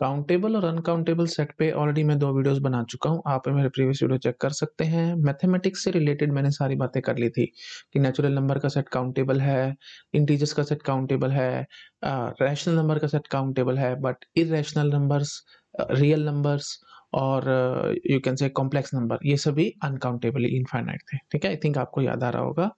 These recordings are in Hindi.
काउंटेबल और अनकाउंटेबल सेट पे ऑलरेडी मैं दो वीडियोस बना चुका हूँ आप मेरे प्रीवियस वीडियो चेक कर सकते हैं मैथमेटिक्स से रिलेटेड मैंने सारी बातें कर ली थी कि नेचुरल नंबर का सेट काउंटेबल है इंटीजर्स का सेट काउंटेबल है रैशनल नंबर का सेट काउंटेबल है but irrational numbers real numbers और you can say complex number ये सभी अनकाउंटेबली इनफाइनाइट थे ठीक है आई थिंक आपको याद आ रहा होगा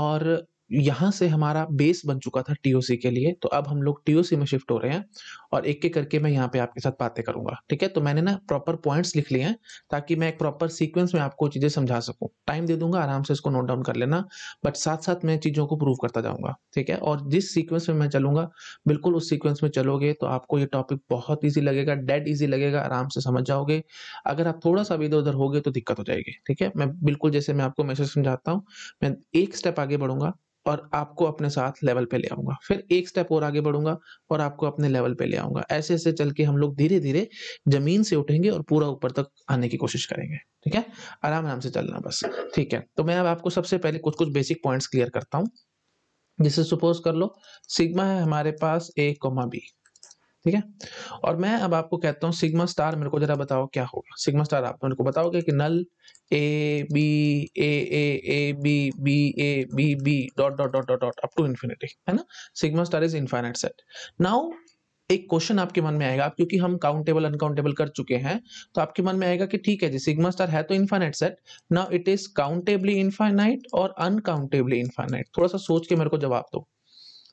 और यहाँ से हमारा बेस बन चुका था टीओसी के लिए तो अब हम लोग टीओसी में शिफ्ट हो रहे हैं और एक एक करके मैं यहाँ पे आपके साथ बातें करूंगा ठीक है तो मैंने ना प्रॉपर पॉइंट्स लिख लिए हैं ताकि मैं एक प्रॉपर सीक्वेंस में आपको चीज़ें समझा सकूँ टाइम दे दूंगा आराम से इसको नोट डाउन कर लेना बट साथ साथ मैं चीज़ों को प्रूव करता जाऊंगा ठीक है और जिस सीक्वेंस में मैं चलूंगा बिल्कुल उस सीक्वेंस में चलोगे तो आपको ये टॉपिक बहुत ईजी लगेगा डेड ईजी लगेगा आराम से समझ जाओगे अगर आप थोड़ा सा इधर उधर हो तो दिक्कत हो जाएगी ठीक है मैं बिल्कुल जैसे मैं आपको मैसेज समझाता हूँ मैं एक स्टेप आगे बढ़ूंगा और आपको अपने साथ लेवल पे ले आऊंगा फिर एक स्टेप और आगे बढ़ूंगा और आपको अपने लेवल पे ले आऊंगा ऐसे ऐसे चल के हम लोग धीरे धीरे जमीन से उठेंगे और पूरा ऊपर तक आने की कोशिश करेंगे ठीक है आराम आराम से चलना बस ठीक है तो मैं अब आपको सबसे पहले कुछ कुछ बेसिक पॉइंट्स क्लियर करता हूँ जिसे सपोज कर लो सिग्मा है हमारे पास ए कोमा बी ठीक है और मैं अब आपको कहता हूँ सिग्मा स्टार मेरे को जरा बताओ क्या होगा सिग्मा स्टार आप मेरे को बताओगे कि null a b a a a b b a b b dot dot dot dot dot up to infinity है ना sigma star is infinite set now एक क्वेश्चन आपके मन में आएगा आप क्योंकि हम काउंटेबल अनकाउंटेबल कर चुके हैं तो आपके मन में आएगा कि ठीक है जी सिग्मा स्टार है तो infinite set now it is countably infinite और अनकाउंटेबली इन्फाइनाइट थोड़ा सा सोच के मेरे को जवाब दो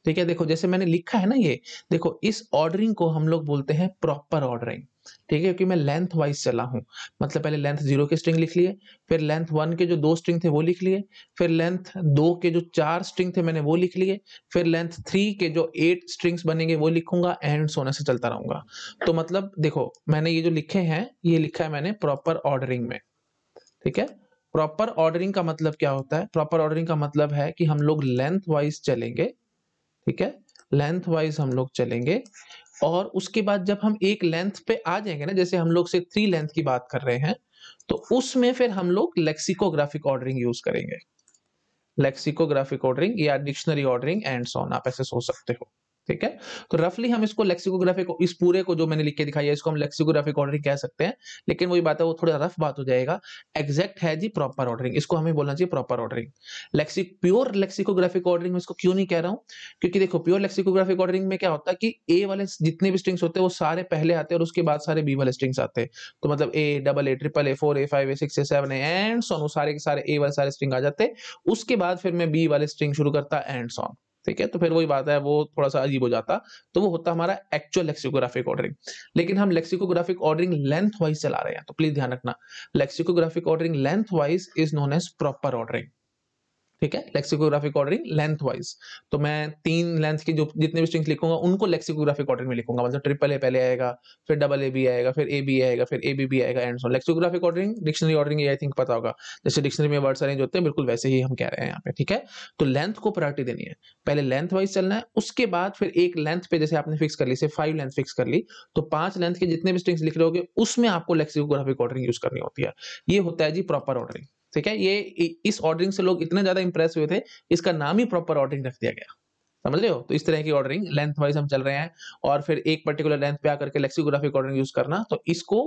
ठीक है देखो जैसे मैंने लिखा है ना ये देखो इस ऑर्डरिंग को हम लोग बोलते हैं प्रॉपर ऑर्डरिंग ठीक है क्योंकि मैं लेंथ वाइज चला हूं मतलब पहले लेंथ जीरो के स्ट्रिंग लिख लिए फिर लेंथ वन के जो दो स्ट्रिंग थे वो लिख लिए फिर लेंथ दो के जो चार स्ट्रिंग थे मैंने वो लिख लिए फिर लेंथ थ्री के जो एट स्ट्रिंग्स बनेंगे वो लिखूंगा एंड सोने से चलता रहूंगा तो मतलब देखो मैंने ये जो लिखे हैं ये लिखा है मैंने प्रॉपर ऑर्डरिंग में ठीक है प्रॉपर ऑर्डरिंग का मतलब क्या होता है प्रॉपर ऑर्डरिंग का मतलब है कि हम लोग लेंथ वाइज चलेंगे ठीक है लेंथ वाइज हम लोग चलेंगे और उसके बाद जब हम एक लेंथ पे आ जाएंगे ना जैसे हम लोग से थ्री लेंथ की बात कर रहे हैं तो उसमें फिर हम लोग लेक्सिकोग्राफिक ऑर्डरिंग यूज करेंगे लेक्सिकोग्राफिक ऑर्डरिंग या डिक्शनरी ऑर्डरिंग एंड सोन आप ऐसे सोच सकते हो ठीक है तो रफली हम इसको लेक्सिकोग्राफिक इस पूरे को जो मैंने लिख के दिखाई है इसको हम लेक्सिकोग्राफिक ऑर्डरिंग कह सकते हैं लेकिन वही बात है वो थोड़ा रफ बात हो जाएगा एग्जैक्ट है जी प्रॉपर ऑर्डरिंग इसको हमें बोलना चाहिए proper ordering lexic pure lexicographic ordering में इसको क्यों नहीं कह रहा हूं क्योंकि देखो प्योर लेक्सिकोग्राफिक ऑर्डरिंग में क्या होता है कि ए वाले जितने भी स्ट्रिंग्स होते हैं वो सारे पहले आते हैं और उसके बाद सारे बी वाले स्ट्रिंग्स आते हैं तो मतलब a double a triple a four a five a six a seven a and so on सारे के सारे ए वाले सारे स्ट्रिंग आ जाते उसके बाद फिर मैं बी वाले स्ट्रिंग शुरू करता एंड सॉन ठीक है तो फिर वही बात है वो थोड़ा सा अजीब हो जाता तो वो होता हमारा एक्चुअल लेक्सिकोग्राफिक ऑर्डरिंग लेकिन हम लेक्सिकोग्राफिक ऑर्डरिंग लेंथ वाइज चला रहे हैं तो प्लीज ध्यान रखना lexicographic ordering length wise is known as proper ordering ठीक है लेक्सिकोग्राफिक ऑर्डरिंग लेंथ वाइज तो मैं तीन लेंथ की जो जितने भी स्ट्रिंग्स लिखूंगा उनको लेक्सिकोग्राफिक ऑर्डरिंग में लिखूंगा मतलब ट्रिपल ए पहले आएगा फिर डबल ए बी आएगा फिर ए बी आएगा फिर ए बी बी आएगा and so lexicographic ordering dictionary ordering I think पता होगा जैसे डिक्शनरी में वर्ड्स अरेंज होते हैं बिल्कुल वैसे ही हम कह रहे हैं यहाँ पे ठीक है तो लेंथ को प्रायोरिटी देनी है पहले लेंथ वाइज चलना है उसके बाद फिर एक लेंथ पे जैसे आपने फिक्स कर ली से फाइव लेंथ फिक्स कर ली तो पांच लेंथ के जितने भी स्ट्रिंग्स लिख रहे होगे उसमें आपको लेक्सिकोग्राफिक ऑर्डरिंग यूज करनी होती है ये होता है जी प्रॉपर ऑर्डरिंग ठीक है ये इस ऑर्डरिंग से लोग इतने ज्यादा इंप्रेस हुए थे इसका नाम ही प्रॉपर ऑर्डरिंग रख दिया गया समझ रहे हो तो इस तरह की ऑर्डरिंग लेंथ वाइज हम चल रहे हैं और फिर एक पर्टिकुलर लेंथ पे आकर के लेक्सिकोग्राफिक ऑर्डरिंग यूज करना तो इसको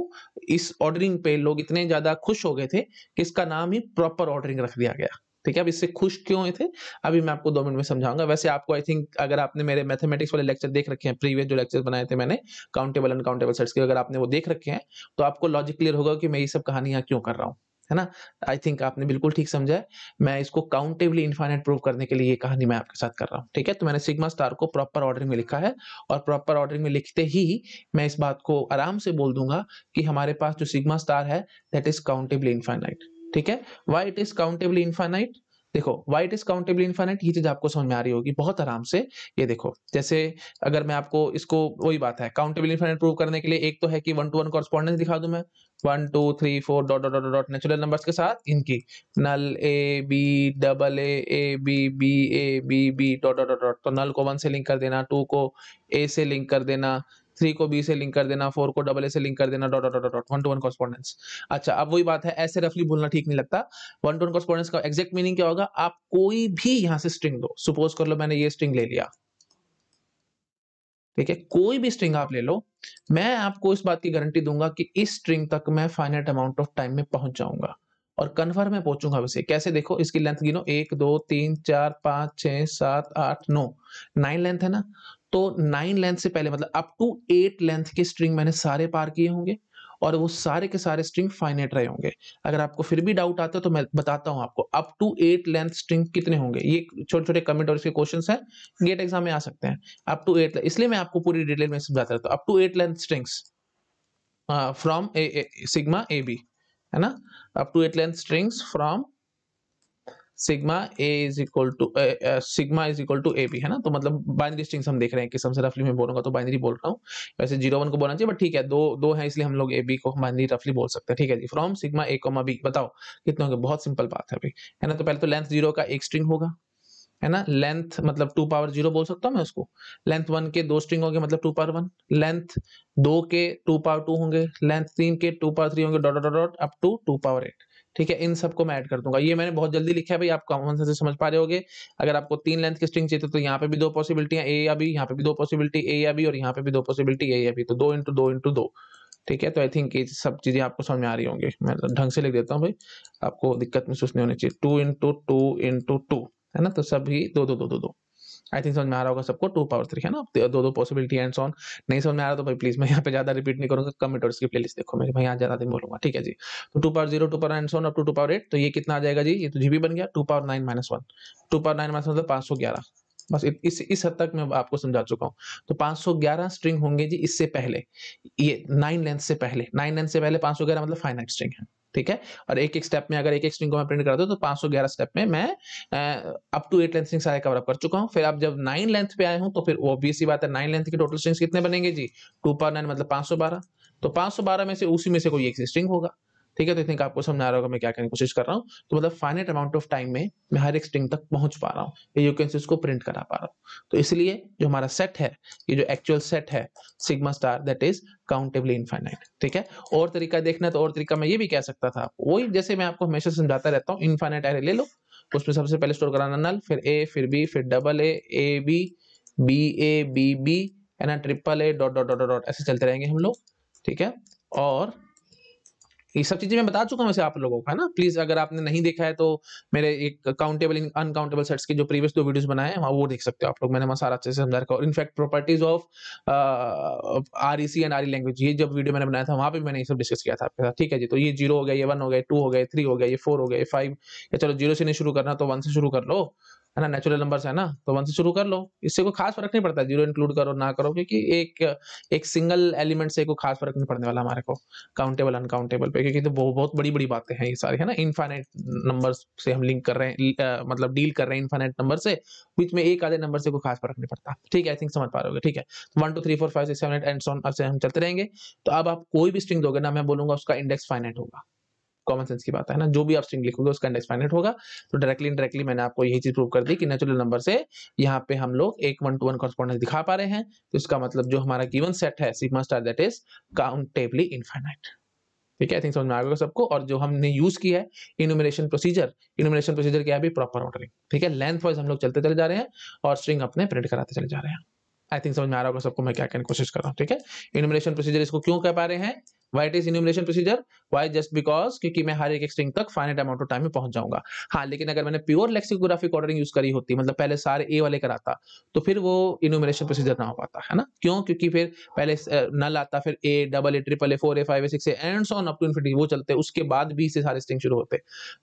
इस ऑर्डरिंग पे लोग इतने ज्यादा खुश हो गए थे कि इसका नाम ही प्रॉपर ऑर्डरिंग रख दिया गया ठीक है अब इससे खुश क्यों हुए थे अभी मैं आपको दो मिनट में समझाऊंगा वैसे आपको आई थिंक अगर आपने मेरे मैथमेटिक्स वाले लेक्चर देख रखे हैं प्रीवियस जो लेक्चर बनाए थे मैंने काउंटेबल अनकाउंटेबल सेट्स के अगर आपने वो देख रखे हैं तो आपको लॉजिक क्लियर होगा कि मैं ये सब कहानियां क्यों कर रहा हूँ है ना आई थिंक आपने बिल्कुल ठीक समझा है मैं इसको काउंटेबली इन्फाइनाइट प्रूव करने के लिए ये कहानी मैं आपके साथ कर रहा हूँ ठीक है तो मैंने सिग्मा स्टार को प्रॉपर ऑर्डरिंग में लिखा है और प्रॉपर ऑर्डरिंग में लिखते ही मैं इस बात को आराम से बोल दूंगा कि हमारे पास जो सिग्मा स्टार है दैट इज काउंटेबली इन्फाइनाइट ठीक है why it is countably infinite देखो वाइट इज काउंटेबल इन्फाइनाइट ये चीज आपको समझ में आ रही होगी बहुत आराम से ये देखो जैसे अगर मैं आपको इसको वही बात है काउंटेबल इन्फाइनाइट प्रूव करने के लिए एक तो है कि वन टू वन कॉरस्पॉन्डेंस दिखा दू मैं one two three four dot dot dot dot natural numbers के साथ इनकी null a b double a a b b a b b dot dot dot dot तो नल को वन से लिंक कर देना टू को ए से लिंक कर देना थ्री को बी से लिंक कर देना फोर को डबल ए से लिंक कर देना dot dot dot one to one correspondence अच्छा अब वही बात है ऐसे रफली भूलना ठीक नहीं लगता वन टू वन कॉस्पॉन्डेंस का एग्जैक्ट मीनिंग क्या होगा आप कोई भी यहाँ से स्ट्रिंग दो सपोज कर लो मैंने ये स्ट्रिंग ले लिया ठीक है कोई भी स्ट्रिंग आप ले लो मैं आपको इस बात की गारंटी दूंगा कि इस स्ट्रिंग तक मैं फाइनेट अमाउंट ऑफ टाइम में पहुंच जाऊंगा और कन्फर्म में पहुंचूंगा वैसे कैसे देखो इसकी लेंथ गिनो एक दो तीन चार पांच छह सात आठ नौ नाइन लेंथ है ना तो नाइन लेंथ से पहले मतलब अप टू एट लेंथ के स्ट्रिंग मैंने सारे पार किए होंगे और वो सारे के सारे स्ट्रिंग फाइनेट रहे होंगे अगर आपको फिर भी डाउट आता है तो मैं बताता हूँ आपको up to eight length string कितने होंगे ये छोटे छोटे कमेंट और इसके क्वेश्चन है गेट एग्जाम में आ सकते हैं अप टू एट इसलिए मैं आपको पूरी डिटेल में समझाता रहता हूँ up to eight length strings from a sigma a b है ना up to eight length strings from sigma a is equal to sigma is equal to a b है ना तो मतलब बाइनरी स्ट्रिंग्स हम देख रहे हैं कि सबसे रफली मैं बोलूंगा तो बाइनरी बोल रहा हूँ वैसे जीरो वन को बोलना चाहिए बट ठीक है दो दो है इसलिए हम लोग ए बी को बाइनरी रफली बोल सकते हैं ठीक है जी from sigma a comma b बताओ कितने होंगे बहुत सिंपल बात है भाई है ना तो पहले तो लेंथ जीरो का एक स्ट्रिंग होगा है ना लेंथ मतलब टू पावर जीरो बोल सकता हूँ मैं उसको लेंथ वन के दो स्ट्रिंग होंगे मतलब टू पावर वन लेंथ दो के टू पावर टू होंगे लेंथ तीन के टू पावर थ्री होंगे dot dot dot up to two power eight ठीक है इन सबको मैं ऐड कर दूंगा ये मैंने बहुत जल्दी लिखा है भाई आप कॉमन सेंस से समझ पा रहे होगे अगर आपको तीन लेंथ की स्ट्रिंग चाहिए तो, तो यहाँ पे भी दो पॉसिबिलिटी ए या भी यहाँ पे भी दो पॉसिबिलिटी ए या भी और यहाँ पे भी दो पॉसिबिलिटी ए या भी तो दो इंटू दो इंटू दो ठीक है तो आई थिंक ये सब चीज़ें आपको समझ में आ रही होंगे मैं ढंग से लिख देता हूँ भाई आपको दिक्कत महसूस नहीं होनी चाहिए two into two into two है ना तो सभी दो दो दो दो दो आई थिंक समझ में आ रहा होगा सबको टू पावर थ्री है ना तो दो दो पॉसिबिलिटी एंड ऑन नहीं समझ में आ रहा तो भाई प्लीज मैं यहाँ पे ज्यादा रिपीट नहीं करूंगा कम मेटोड्स की प्लेलिस्ट देखो मेरे भाई यहाँ ज्यादा दिन बोलूंगा ठीक है जी तो two power zero two power and on up to two power eight तो ये कितना आ जाएगा जी ये तो जी बन गया two power nine minus one two power nine minus one पांच सौ ग्यारह बस इस इस हद तक मैं आपको समझा चुका हूँ तो 511 स्ट्रिंग होंगे जी इससे पहले ये नाइन लेंथ से पहले नाइन लेंथ से पहले 511 मतलब फाइनाइट स्ट्रिंग है ठीक है और एक एक स्टेप में अगर एक एक स्ट्रिंग को मैं प्रिंट कर दूँ तो ग्यारह स्टेप में मैं up to eight length string सारे कवर अप कर चुका हूँ फिर आप जब नाइन लेंथ पे आए हूँ तो फिर ओबीसी बात है नाइन लेंथ के टोटल स्ट्रिंग्स कितने बनेंगे जी टू पर नाइन मतलब पांच सौ बारह तो पांच सौ बारह में से उसी में से कोई एक स्ट्रिंग होगा ठीक है तो आई थिंक आपको समझ आ रहा होगा मैं क्या करने की कोशिश कर रहा हूँ तो मतलब फाइनेट अमाउंट ऑफ टाइम में मैं हर एक स्ट्रिंग तक पहुंच पा रहा हूँ यू कैन सी उसको प्रिंट करा पा रहा हूँ तो इसलिए जो हमारा सेट है ये जो एक्चुअल सेट है sigma star that is countably infinite ठीक है और तरीका देखना तो और तरीका मैं ये भी कह सकता था वही जैसे मैं आपको हमेशा समझाता रहता हूँ इनफाइनाइट एरे ले लो उसमें सबसे पहले स्टोर कराना नल फिर ए फिर बी फिर double a a b b a b b है ना triple a dot dot dot dot ऐसे चलते रहेंगे हम लोग ठीक है और ये सब चीजें मैं बता चुका हूँ वैसे आप लोगों का ना प्लीज अगर आपने नहीं देखा है तो मेरे एक काउंटेबल इन अनकाउंटेबल सेट्स के जो प्रीवियस दो वीडियोस बनाए हैं वो देख सकते हो आप लोग मैंने वहाँ सारा अच्छे से समझा रखा और in fact properties of R E C and R E language ये जब वीडियो मैंने बनाया था वहाँ पर मैंने ये सब डिस्कस किया था आपके साथ ठीक है जी तो ये जीरो हो गया ये वन हो गया टू हो गया थ्री हो गया ये फोर हो गया ये फाइव या चलो जीरो से नहीं शुरू करना तो वन से शुरू कर लो है ना नेचुरल नंबर्स है ना तो वन से शुरू कर लो इससे कोई खास फर्क नहीं पड़ता जीरो इंक्लूड करो ना करो क्योंकि एक एक सिंगल एलिमेंट से कोई खास फर्क नहीं पड़ने वाला हमारे को काउंटेबल अनकाउंटेबल पे क्योंकि तो बहुत बहुत बड़ी बड़ी बातें हैं ये सारी है ना इनफाइनाइट नंबर से हम लिंक कर रहे हैं मतलब डील कर रहे हैं इनफाइनाइट नंबर से बीच में एक आधे नंबर से कोई खास फर्क नहीं पड़ता ठीक है आई थिंक समझ पा रहे ठीक है one two three four five six seven eight and so on से हम चलते रहेंगे तो अब आप कोई भी स्ट्रिंग दोगे ना मैं बोलूंगा उसका इंडेक्स फाइनाइट होगा कॉमन सेंस की बात है ना जो भी आप स्ट्रिंग लिखोगे उसका इंडेक्स फाइनेट होगा तो डायरेक्टली इंडायरेक्टली मैंने आपको यही चीज प्रूव कर दी कि नेचुरल नंबर से यहाँ पे हम लोग एक वन टू वन कॉरस्पॉन्डेंस दिखा पा रहे हैं तो इसका मतलब जो हमारा गिवन सेट है sigma star that is countably infinite ठीक है आई थिंक समझ में आ गया सबको और जो हमने यूज किया है इनोमिनेशन प्रोसीजर इनोमिनेशन प्रोसीजर क्या है प्रॉपर ऑर्डरिंग ठीक है लेंथ वाइज हम लोग चलते चले जा रहे हैं और स्ट्रिंग अपने प्रिंट कराते चले जा रहे हैं आई थिंक समझ में आ रहा होगा सबको मैं क्या कहने की कोशिश कर रहा हूँ ठीक है इनोमिनेशन प्रोसीजर इसको क्यों कह पा रहे हैं why is enumeration procedure why just because क्योंकि मैं हर एक स्ट्रिंग तक फाइनेट अमाउंट ऑफ टाइम में पहुंच जाऊंगा हाँ लेकिन अगर मैंने प्योर लेक्सिकोग्राफिक ऑर्डरिंग यूज करी होती मतलब पहले सारे ए वाले कराता तो फिर वो इन्यूमरेशन प्रोसीजर ना हो पाता है ना क्यों क्योंकि फिर पहले नल आता फिर a double a triple a four a five a six and on up to infinity वो चलते उसके बाद बी से सारे स्ट्रिंग शुरू होते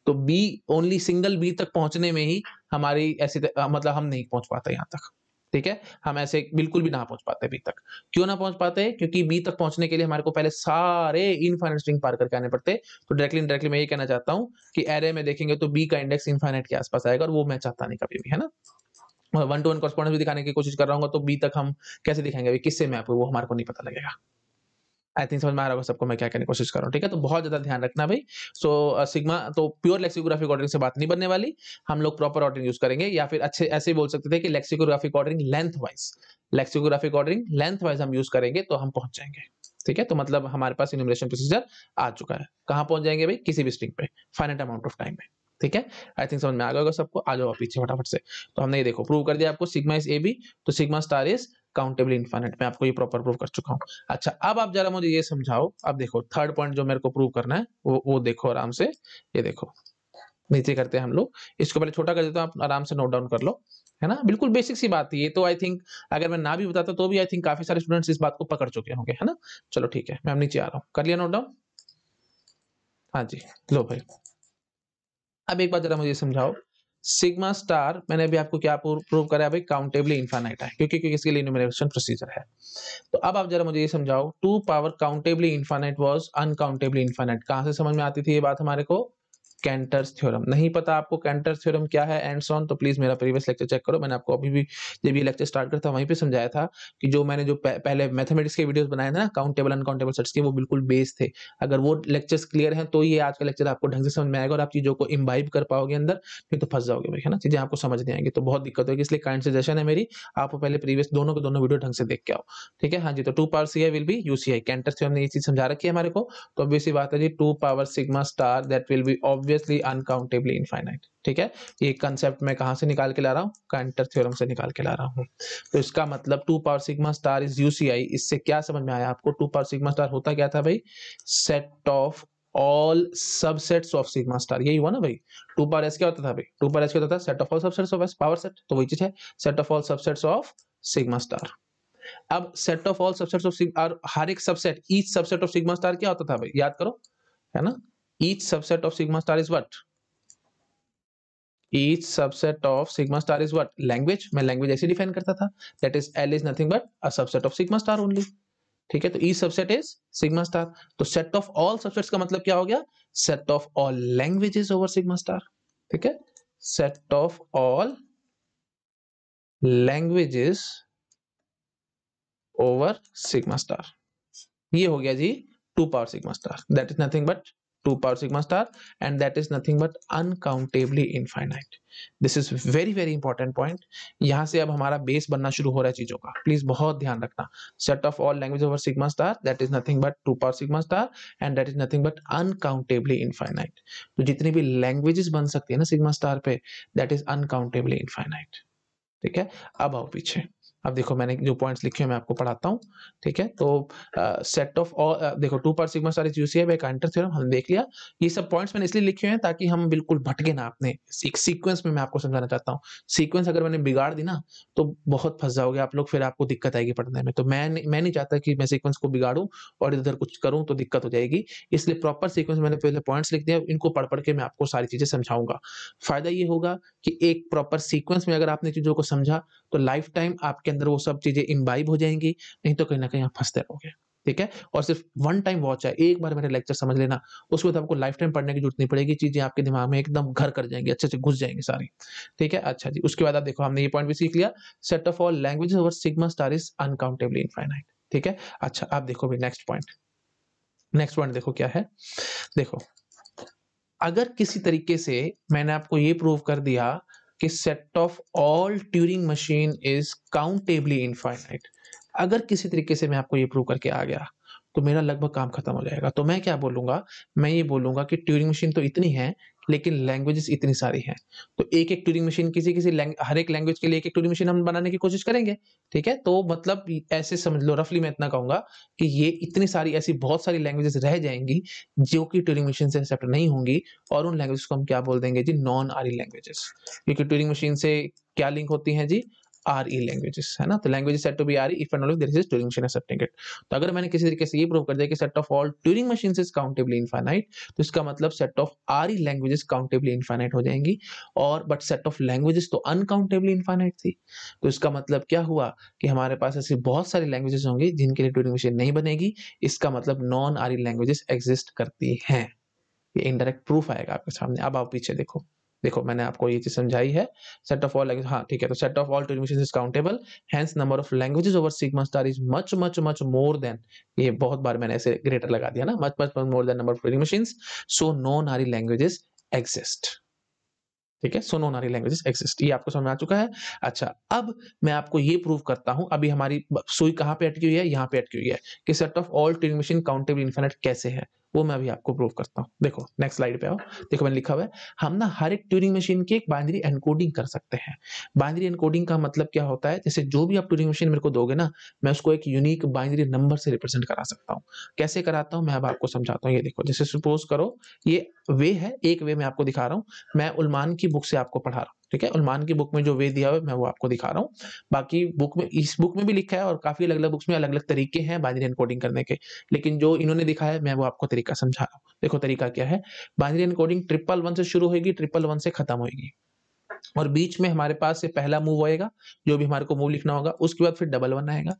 तो बी ओनली सिंगल बी तक पहुंचने में ही हमारी ऐसी मतलब हम नहीं पहुंच पाते यहाँ तक ठीक है हम ऐसे बिल्कुल भी ना पहुंच पाते बी तक क्यों ना पहुंच पाते क्योंकि बी तक पहुंचने के लिए हमारे को पहले सारे इनफाइनाइट स्ट्रिंग पार करके आने पड़ते तो डायरेक्टली डायरेक्टली मैं ये कहना चाहता हूँ कि एरे में देखेंगे तो बी का इंडेक्स इनफाइनाइट के आसपास आएगा और वो मैं चाहता नहीं कभी भी है ना वन टू वन कॉरस्पॉन्डेंस भी दिखाने की कोशिश कर रहा हूँ तो बी तक हम कैसे दिखाएंगे किससे मैप वो हमारे को नहीं पता लगेगा आई थिंक समझ में आ रहा होगा सबको मैं क्या कहने की कोशिश कर रहा हूँ ठीक है तो बहुत ज्यादा ध्यान रखना भाई सो सिग्मा तो प्योर लेक्सिकोग्राफिक ऑर्डरिंग से बात नहीं बनने वाली हम लोग प्रॉपर ऑर्डरिंग यूज करेंगे या फिर अच्छे ऐसे बोल सकते थे कि lexicographic ordering length wise lexicographic ordering length wise हम यूज करेंगे तो हम पहुंच जाएंगे ठीक है तो मतलब हमारे पास इन्यूमरेशन प्रोसीजर आ चुका है कहाँ पहुंच जाएंगे भाई किसी भी स्ट्रिंग पे फाइनेट अमाउंट ऑफ टाइम में ठीक है आई थिंक समझ में आ गया होगा सबको आ जाओ पीछे फटाफट से तो हमने ये देखो प्रूव कर दिया आपको सिग्मा इज ए बी तो sigma star is countable infinite मैं आपको ये प्रॉपर प्रूव कर चुका हूँ अच्छा अब आप जरा मुझे ये समझाओ अब देखो थर्ड पॉइंट जो मेरे को प्रूव करना है वो वो देखो आराम से ये देखो नीचे करते हैं हम लोग इसको पहले छोटा कर देते हैं आप आराम से नोट डाउन कर लो है ना बिल्कुल बेसिक सी बात है ये तो आई थिंक अगर मैं ना भी बताता तो भी आई थिंक काफी सारे स्टूडेंट्स इस बात को पकड़ चुके होंगे है ना चलो ठीक है मैं अब नीचे आ रहा हूँ कर लिया नोट डाउन हाँ जी लो भाई अब एक बात जरा मुझे समझाओ सिग्मा स्टार मैंने अभी आपको क्या प्रूव करा भाई काउंटेबली इन्फानाइट है क्योंकि क्योंकि इसके लिए न्यूमरेशन प्रोसीजर है तो अब आप जरा मुझे ये समझाओ two power countably infinite was uncountably infinite कहाँ से समझ में आती थी ये बात हमारे को कैंटर्स थ्योरम नहीं पता आपको कैंटर्स थ्योरम क्या है एंड सॉन तो प्लीज मेरा प्रीवियस लेक्चर चेक करो मैंने आपको अभी भी जब ये लेक्चर स्टार्ट करता वहीं पे समझाया था कि जो मैंने जो पहले मैथमेटिक्स के वीडियोस बनाए थे ना काउंटेबल अनकाउंटेबल सेट्स के वो बिल्कुल बेस थे अगर वो लेक्चर्स क्लियर हैं तो ये आज का लेक्चर आपको ढंग से समझ में आएगा और आप चीजों को इम्बाइब कर पाओगे अंदर नहीं तो फंस जाओगे भाई है ना चीजें आपको समझ नहीं आएंगे तो बहुत दिक्कत होगी इसलिए काइंड सजेशन है मेरी आप पहले प्रीवियस दोनों के दोनों वीडियो ढंग से देख के आओ ठीक है हाँ जी तो two power c will be UCI Cantor's theorem ने ये चीज समझा रखी है हमारे को तो ऑब्वियसली बात है जी two power sigma star that will be obvious obviously uncountably infinite ठीक है ये कंसेप्ट मैं कहाँ से निकाल के ला रहा हूँ कांटर थ्योरम से निकाल के ला रहा हूँ तो इसका मतलब two power sigma star is U C I इससे क्या समझ में आया आपको टू पावर सिग्मा स्टार होता क्या था भाई set of all subsets of sigma star यही हुआ ना भाई टू पावर एस क्या होता था भाई टू पावर एस क्या होता था set of all subsets of S power set तो वही चीज है set of all subsets of sigma star अब set of all subsets of और हर एक subset each subset of sigma star क्या होता था भाई याद करो है ना each subset of sigma star is what each subset of sigma star is what language main language aise define karta tha that is L is nothing but a subset of sigma star only theek hai to each subset is sigma star to set of all subsets ka matlab kya ho gaya set of all languages over sigma star theek hai set of all languages over sigma star ये हो गया जी two power sigma star that is nothing but 2 power sigma star and that is nothing but uncountably infinite this is very very important point यहाँ से अब हमारा बेस बनना शुरू हो रहा है चीजों का प्लीज बहुत ध्यान रखना set of all language over sigma star that is nothing but two power sigma star and that is nothing but uncountably infinite तो जितनी भी लैंग्वेजेस बन सकती है ना सिग्मा स्टार पे दैट इज अनकाउंटेबली इनफाइनाइट ठीक है अब आओ पीछे अब देखो मैंने जो पॉइंट्स लिखे हैं मैं आपको पढ़ाता हूँ ठीक है तो सेट ऑफ ऑल देखो टू पर सिग्मा सारी इज यूसीआई काउंटर थ्योरम हमने देख लिया ये सब पॉइंट्स मैंने इसलिए लिखे हैं ताकि हम बिल्कुल भटके ना अपने एक सीक्वेंस में मैं आपको समझाना चाहता हूँ सीक्वेंस अगर मैंने बिगाड़ दी ना तो बहुत फंस जाओगे आप लोग फिर आपको दिक्कत आएगी पढ़ने में तो मैं मैं नहीं चाहता कि मैं सीक्वेंस को बिगाड़ूँ और इधर कुछ करूँ तो दिक्कत हो जाएगी इसलिए प्रॉपर सीक्वेंस मैंने पहले पॉइंट्स लिख दिया इनको पढ़ पढ़ के मैं आपको सारी चीज़ें समझाऊंगा फायदा ये होगा कि एक प्रॉपर सीक्वेंस में अगर आपने चीज़ों को समझा तो लाइफ टाइम आपके अंदर वो सब चीजें इम्बाइब हो जाएंगी नहीं तो कहीं ना कहीं आप फंसते रहोगे ठीक है और सिर्फ वन टाइम वॉच है एक बार मेरे लेक्चर समझ लेना उसके बाद आपको लाइफ टाइम पढ़ने की जरूरत नहीं पड़ेगी चीजें आपके दिमाग में एकदम घर कर जाएंगी अच्छे से घुस जाएंगे सारी ठीक है अच्छा जी उसके बाद आप देखो हमने ये पॉइंट भी सीख लिया सेट ऑफ ऑल लैंग्वेज और sigma star is uncountably infinite ठीक है अच्छा आप देखो भी नेक्स्ट पॉइंट नेक्स्ट पॉइंट देखो क्या है देखो अगर किसी तरीके से मैंने आपको ये प्रूव कर दिया कि set of all Turing machine is countably infinite अगर किसी तरीके से मैं आपको ये प्रूव करके आ गया तो मेरा लगभग काम खत्म हो जाएगा तो मैं क्या बोलूंगा मैं ये बोलूंगा कि ट्यूरिंग मशीन तो इतनी है लेकिन लैंग्वेजेस इतनी सारी हैं तो एक एक ट्यूरिंग मशीन किसी किसी हर एक लैंग्वेज के लिए एक एक ट्यूरिंग मशीन हम बनाने की कोशिश करेंगे ठीक है तो मतलब ऐसे समझ लो रफली मैं इतना कहूंगा कि ये इतनी सारी ऐसी बहुत सारी लैंग्वेजेस रह जाएंगी जो कि ट्यूरिंग मशीन से एक्सेप्ट नहीं होंगी और उन लैंग्वेज को हम क्या बोल देंगे जी नॉन आरी लैंग्वेजेस क्योंकि ट्यूरिंग मशीन से क्या लिंक होती है जी आर ई लैंग्वेजेस है ना तो language said to be R E if and only there is Turing machine accepting it तो अगर मैंने किसी तरीके से ये प्रूव कर दिया कि set of all Turing machine is countably infinite तो इसका मतलब set of R E languages countably infinite हो जाएंगी और बट सेट ऑफ लैंग्वेजेस तो अनकाउंटेबली इनफाइनाइट थी तो इसका मतलब क्या हुआ कि हमारे पास ऐसे बहुत सारी लैंग्वेजेस होंगी जिनके लिए ट्यूरिंग मशीन नहीं बनेगी इसका मतलब non R E languages exist करती हैं ये इनडायरेक्ट प्रूफ आएगा आपके सामने अब आप पीछे देखो देखो मैंने आपको ये चीज समझाई है सेट ऑफ ऑल हाँ ठीक है तो set of all Turing machine is countable hence number of languages over sigma star is much much much more than ये बहुत बार मैंने ऐसे ग्रेटर लगा दिया ना much much more than number of Turing machines so non RE languages exist ठीक है so non RE languages exist ये आपको समझ में आ चुका है अच्छा अब मैं आपको ये प्रूव करता हूं अभी हमारी सुई कहां पे अटकी हुई है यहां पे अटकी हुई है कि set of all Turing machine countable infinite कैसे है वो मैं अभी आपको प्रूव करता हूँ देखो नेक्स्ट स्लाइड पे आओ देखो मैंने लिखा हुआ है हम ना हर एक ट्यूरिंग मशीन की एक बाइनरी एनकोडिंग कर सकते हैं बाइनरी एनकोडिंग का मतलब क्या होता है जैसे जो भी आप ट्यूरिंग मशीन मेरे को दोगे ना मैं उसको एक यूनिक बाइनरी नंबर से रिप्रेजेंट करा सकता हूँ कैसे कराता हूँ मैं अब आपको समझाता हूँ ये देखो जैसे सपोज करो ये वे है एक वे मैं आपको दिखा रहा हूँ मैं उलमान की बुक से आपको पढ़ा रहा हूँ ठीक है उलमान की बुक में जो वे दिया हुआ है मैं वो आपको दिखा रहा हूँ बाकी बुक में इस बुक में भी लिखा है और काफ़ी अलग अलग बुक्स में अलग अलग तरीके हैं बाइनरी एनकोडिंग करने के लेकिन जो इन्होंने दिखा है मैं वो आपको तरीका समझा रहा हूँ देखो तरीका क्या है बाइनरी एनकोडिंग ट्रिपल वन से शुरू होगी ट्रिपल वन से खत्म होगी और बीच में हमारे पास से पहला मूव आएगा जो भी हमारे को मूव लिखना होगा उसके बाद फिर डबल वन आएगा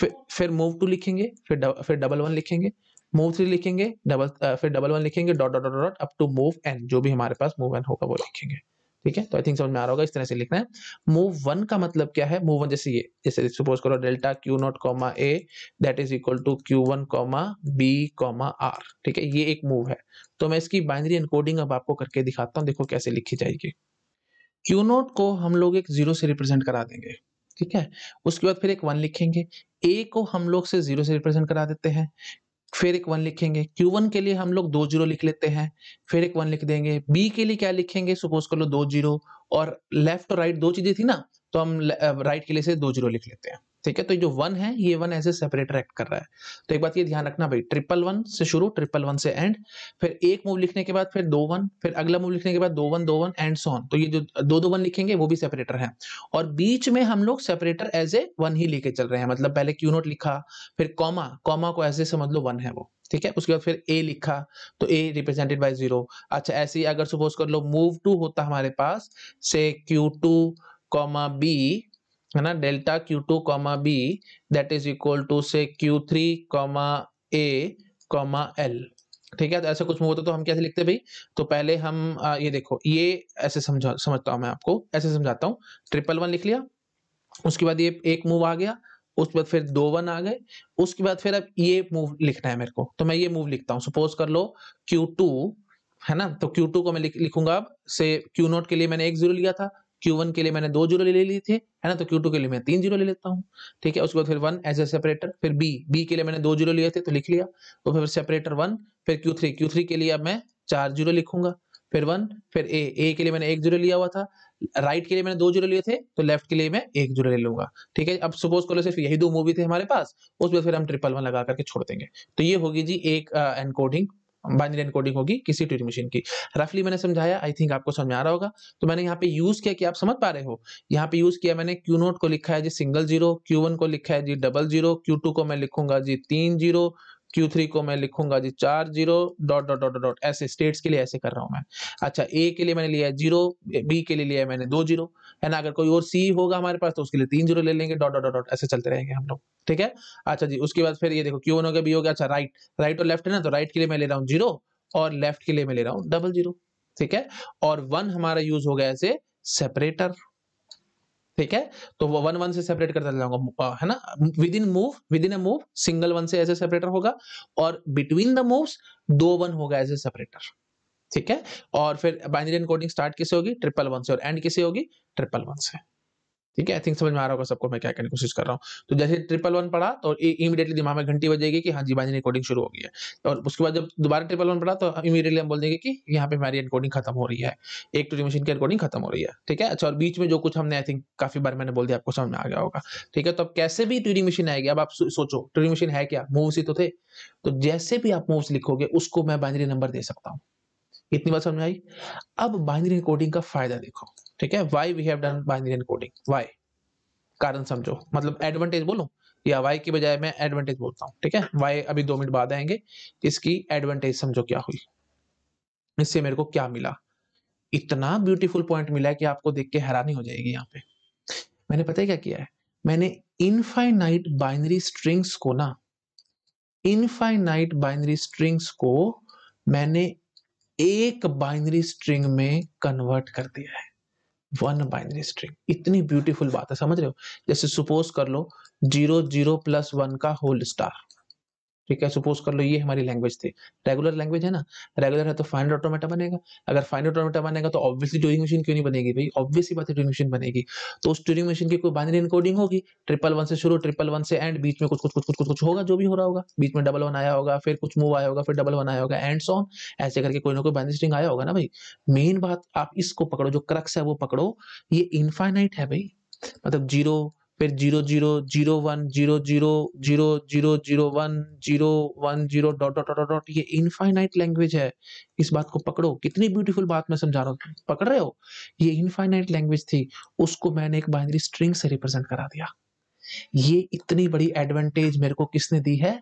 फिर फिर मूव टू लिखेंगे फिर फिर डबल वन लिखेंगे मूव थ्री लिखेंगे डबल फिर डबल वन लिखेंगे dot dot dot dot up to move n जो भी हमारे पास मूव एन होगा वो लिखेंगे ठीक है तो आई थिंक समझ में आ रहा होगा इस तरह से लिखना है मूव वन का मतलब क्या है मूव वन जैसे ये जैसे सपोज करो delta q naught comma a that is equal to q one comma b comma R ठीक है ये एक मूव है तो मैं इसकी बाइनरी एनकोडिंग अब आपको करके दिखाता हूँ देखो कैसे लिखी जाएगी क्यू नॉट को हम लोग एक जीरो से रिप्रेजेंट करा देंगे ठीक है उसके बाद फिर एक वन लिखेंगे ए को हम लोग से जीरो से रिप्रेजेंट करा देते हैं फिर एक वन लिखेंगे क्यू वन के लिए हम लोग दो जीरो लिख लेते हैं फिर एक वन लिख देंगे बी के लिए क्या लिखेंगे सपोज कर लो दो जीरो और लेफ्ट और राइट दो चीजें थी ना तो हम राइट के लिए से दो जीरो लिख लेते हैं ठीक है तो जो वन है ये one as a separator act कर रहा है तो एक बात ये ध्यान रखना भाई ट्रिपल वन से शुरू ट्रिपल वन से एंड फिर एक मूव लिखने के बाद फिर दो वन फिर अगला मूव लिखने के बाद दो वन दो वन एंड सोन तो ये जो दो दो वन लिखेंगे वो भी सेपरेटर है और बीच में हम लोग सेपरेटर एज ए वन ही लेके चल रहे हैं मतलब पहले क्यू नोट लिखा फिर कॉमा कॉमा को एज ए समझ लो वन है वो ठीक है उसके बाद फिर ए लिखा तो ए रिप्रेजेंटेड बाय जीरो अच्छा ऐसे ही अगर सपोज कर लो मूव टू होता हमारे पास से क्यू टू कॉमा बी है ना delta q two comma b that is equal to से q three comma a comma L ठीक है तो ऐसा कुछ होता तो हम कैसे लिखते भाई तो पहले हम आ, ये देखो ये ऐसे समझा समझता हूँ मैं आपको ऐसे समझाता हूँ ट्रिपल वन लिख लिया उसके बाद ये एक मूव आ गया उसके बाद फिर दो वन आ गए उसके बाद फिर अब ये मूव लिखना है मेरे को तो मैं ये मूव लिखता हूँ सपोज कर लो क्यू टू है ना तो टू को मैं लिख, लिखूंगा अब से नोट के लिए मैंने एक जीरो लिया था क्यू वन के लिए मैंने दो जीरो ले ले ली थे है ना तो क्यू टू के लिए मैं तीन जीरो ले लेता हूँ ठीक है उसके बाद फिर वन एज ए सेपरेटर फिर बी बी के लिए मैंने दो जीरो लिए थे तो लिख लिया तो फिर सेपरेटर वन फिर क्यू थ्री क्यू थ्री के लिए अब मैं चार जीरो लिखूंगा फिर वन फिर ए ए के लिए मैंने एक जीरो लिया हुआ था राइट के लिए मैंने दो जीरो लिए थे तो लेफ्ट के लिए मैं एक जीरो ले लूंगा ठीक है अब सपोज करो सिर्फ यही दो मूवी थे हमारे पास उसमें फिर हम ट्रिपल वन लगा करके छोड़ देंगे तो ये होगी जी एक एनकोडिंग uh, बाइनरी एनकोडिंग होगी किसी ट्यूरिंग मशीन की रफली मैंने समझाया आई थिंक आपको समझ आ रहा होगा तो मैंने यहाँ पे यूज किया कि आप समझ पा रहे हो यहाँ पे यूज किया मैंने क्यू नोट को लिखा है जी सिंगल जीरो क्यू वन को लिखा है जी डबल जीरो क्यू टू को मैं लिखूंगा जी तीन जीरो क्यू थ्री को मैं लिखूंगा जी चार zero dot dot dot dot ऐसे स्टेट्स के लिए ऐसे कर रहा हूँ मैं अच्छा ए के लिए मैंने लिया है जीरो बी के लिए लिया है मैंने दो जीरो है ना अगर कोई और सी होगा हमारे पास तो उसके लिए तीन जीरो ले लेंगे डॉट डॉट डॉट ऐसे चलते रहेंगे हम लोग ठीक है अच्छा जी उसके बाद फिर ये देखो क्यू वन हो गया बी हो गया अच्छा राइट राइट और लेफ्ट है ना तो राइट के लिए मैं ले रहा हूँ जीरो और लेफ्ट के लिए मैं ले रहा हूँ डबल जीरो ठीक है और वन हमारा यूज हो गया ऐसे सेपरेटर ठीक है तो वो वन वन से सेपरेट करता जाऊंगा है ना with in move with in a move single one से ऐसे सेपरेटर होगा और बिटवीन द मूव दो वन होगा एज ए सेपरेटर ठीक है और फिर बाइनरी एनकोडिंग स्टार्ट किसे होगी ट्रिपल वन से और एंड किसे होगी ट्रिपल वन से ठीक है आई थिंक समझ में आ रहा होगा सबको मैं क्या कहने की कोशिश कर रहा हूँ तो जैसे ट्रिपल वन पढ़ा तो इमीडिएटली दिमाग में घंटी बजेगी कि हाँ जी भाई कोडिंग शुरू हो गई है और उसके बाद जब दोबारा ट्रिपल वन पढ़ा तो इमीडिएटली हम बोल देंगे कि यहाँ पे हमारी रिकॉर्डिंग खत्म हो रही है एक टू तो मशीन की रिकॉर्डिंग खत्म हो रही है ठीक है अच्छा और बीच में जो कुछ हमने आई थिंक काफी बार मैंने बोल दिया आपको समझ में आ गया होगा ठीक है तो अब कैसे भी ट्यूरिंग मशीन आएगी अब आप सोचो ट्यूरिंग मशीन है क्या मूव्स ही तो थे तो जैसे भी आप मूव्स लिखोगे उसको मैं बाइनरी नंबर दे सकता हूँ इतनी बात समझ आई अब बाइनरी कोडिंग का फायदा देखो ठीक है why we have done binary encoding why कारण समझो मतलब एडवांटेज बोलो या वाई की बजाय मैं एडवांटेज बोलता हूँ ठीक है वाई अभी दो मिनट बाद आएंगे इसकी एडवांटेज समझो क्या हुई इससे मेरे को क्या मिला इतना ब्यूटीफुल पॉइंट मिला है कि आपको देख के हैरानी हो जाएगी यहाँ पे मैंने पता है क्या किया है मैंने इनफाइनाइट बाइनरी स्ट्रिंग्स को ना इनफाइनाइट बाइनरी स्ट्रिंग्स को मैंने एक बाइनरी स्ट्रिंग में कन्वर्ट कर दिया है वन बाइनरी स्ट्रिंग इतनी ब्यूटीफुल बात है समझ रहे हो जैसे सपोज कर लो जीरो जीरो प्लस वन का होल स्टार ठीक है सपोज कर लो ये हमारी लैंग्वेज थी रेगुलर लैंग्वेज है ना रेगुलर है तो फाइनल ऑटोमेटा बनेगा अगर फाइनल ऑटोमेटा बनेगा तो ऑब्वियसली ट्यूरिंग मशीन क्यों नहीं बनेगी भाई ऑब्वियसली बात है ट्यूरिंग मशीन बनेगी तो उस ट्यूरिंग मशीन की कोई बाइनरी इनकोडिंग होगी ट्रिपल वन से शुरू ट्रिपल वन से एंड बीच में कुछ कुछ कुछ कुछ कुछ कुछ होगा जो भी हो रहा होगा बीच में डबल वन आया होगा फिर कुछ मूव आया होगा फिर डबल वन आया होगा एंड सॉन ऐसे करके कोई ना कोई बाइनरी स्ट्रिंग आया होगा ना भाई मेन बात आप इसको पकड़ो जो क्रक्स है वो पकड़ो ये इनफाइनाइट है भाई मतलब जीरो फिर zero zero zero one zero zero zero zero zero one zero one zero dot dot dot dot ये इनफाइनाइट लैंग्वेज है इस बात को पकड़ो कितनी ब्यूटीफुल बात मैं समझा रहा हूँ पकड़ रहे हो ये इनफाइनाइट लैंग्वेज थी उसको मैंने एक बाइनरी स्ट्रिंग से रिप्रेजेंट करा दिया ये इतनी बड़ी एडवांटेज मेरे को किसने दी है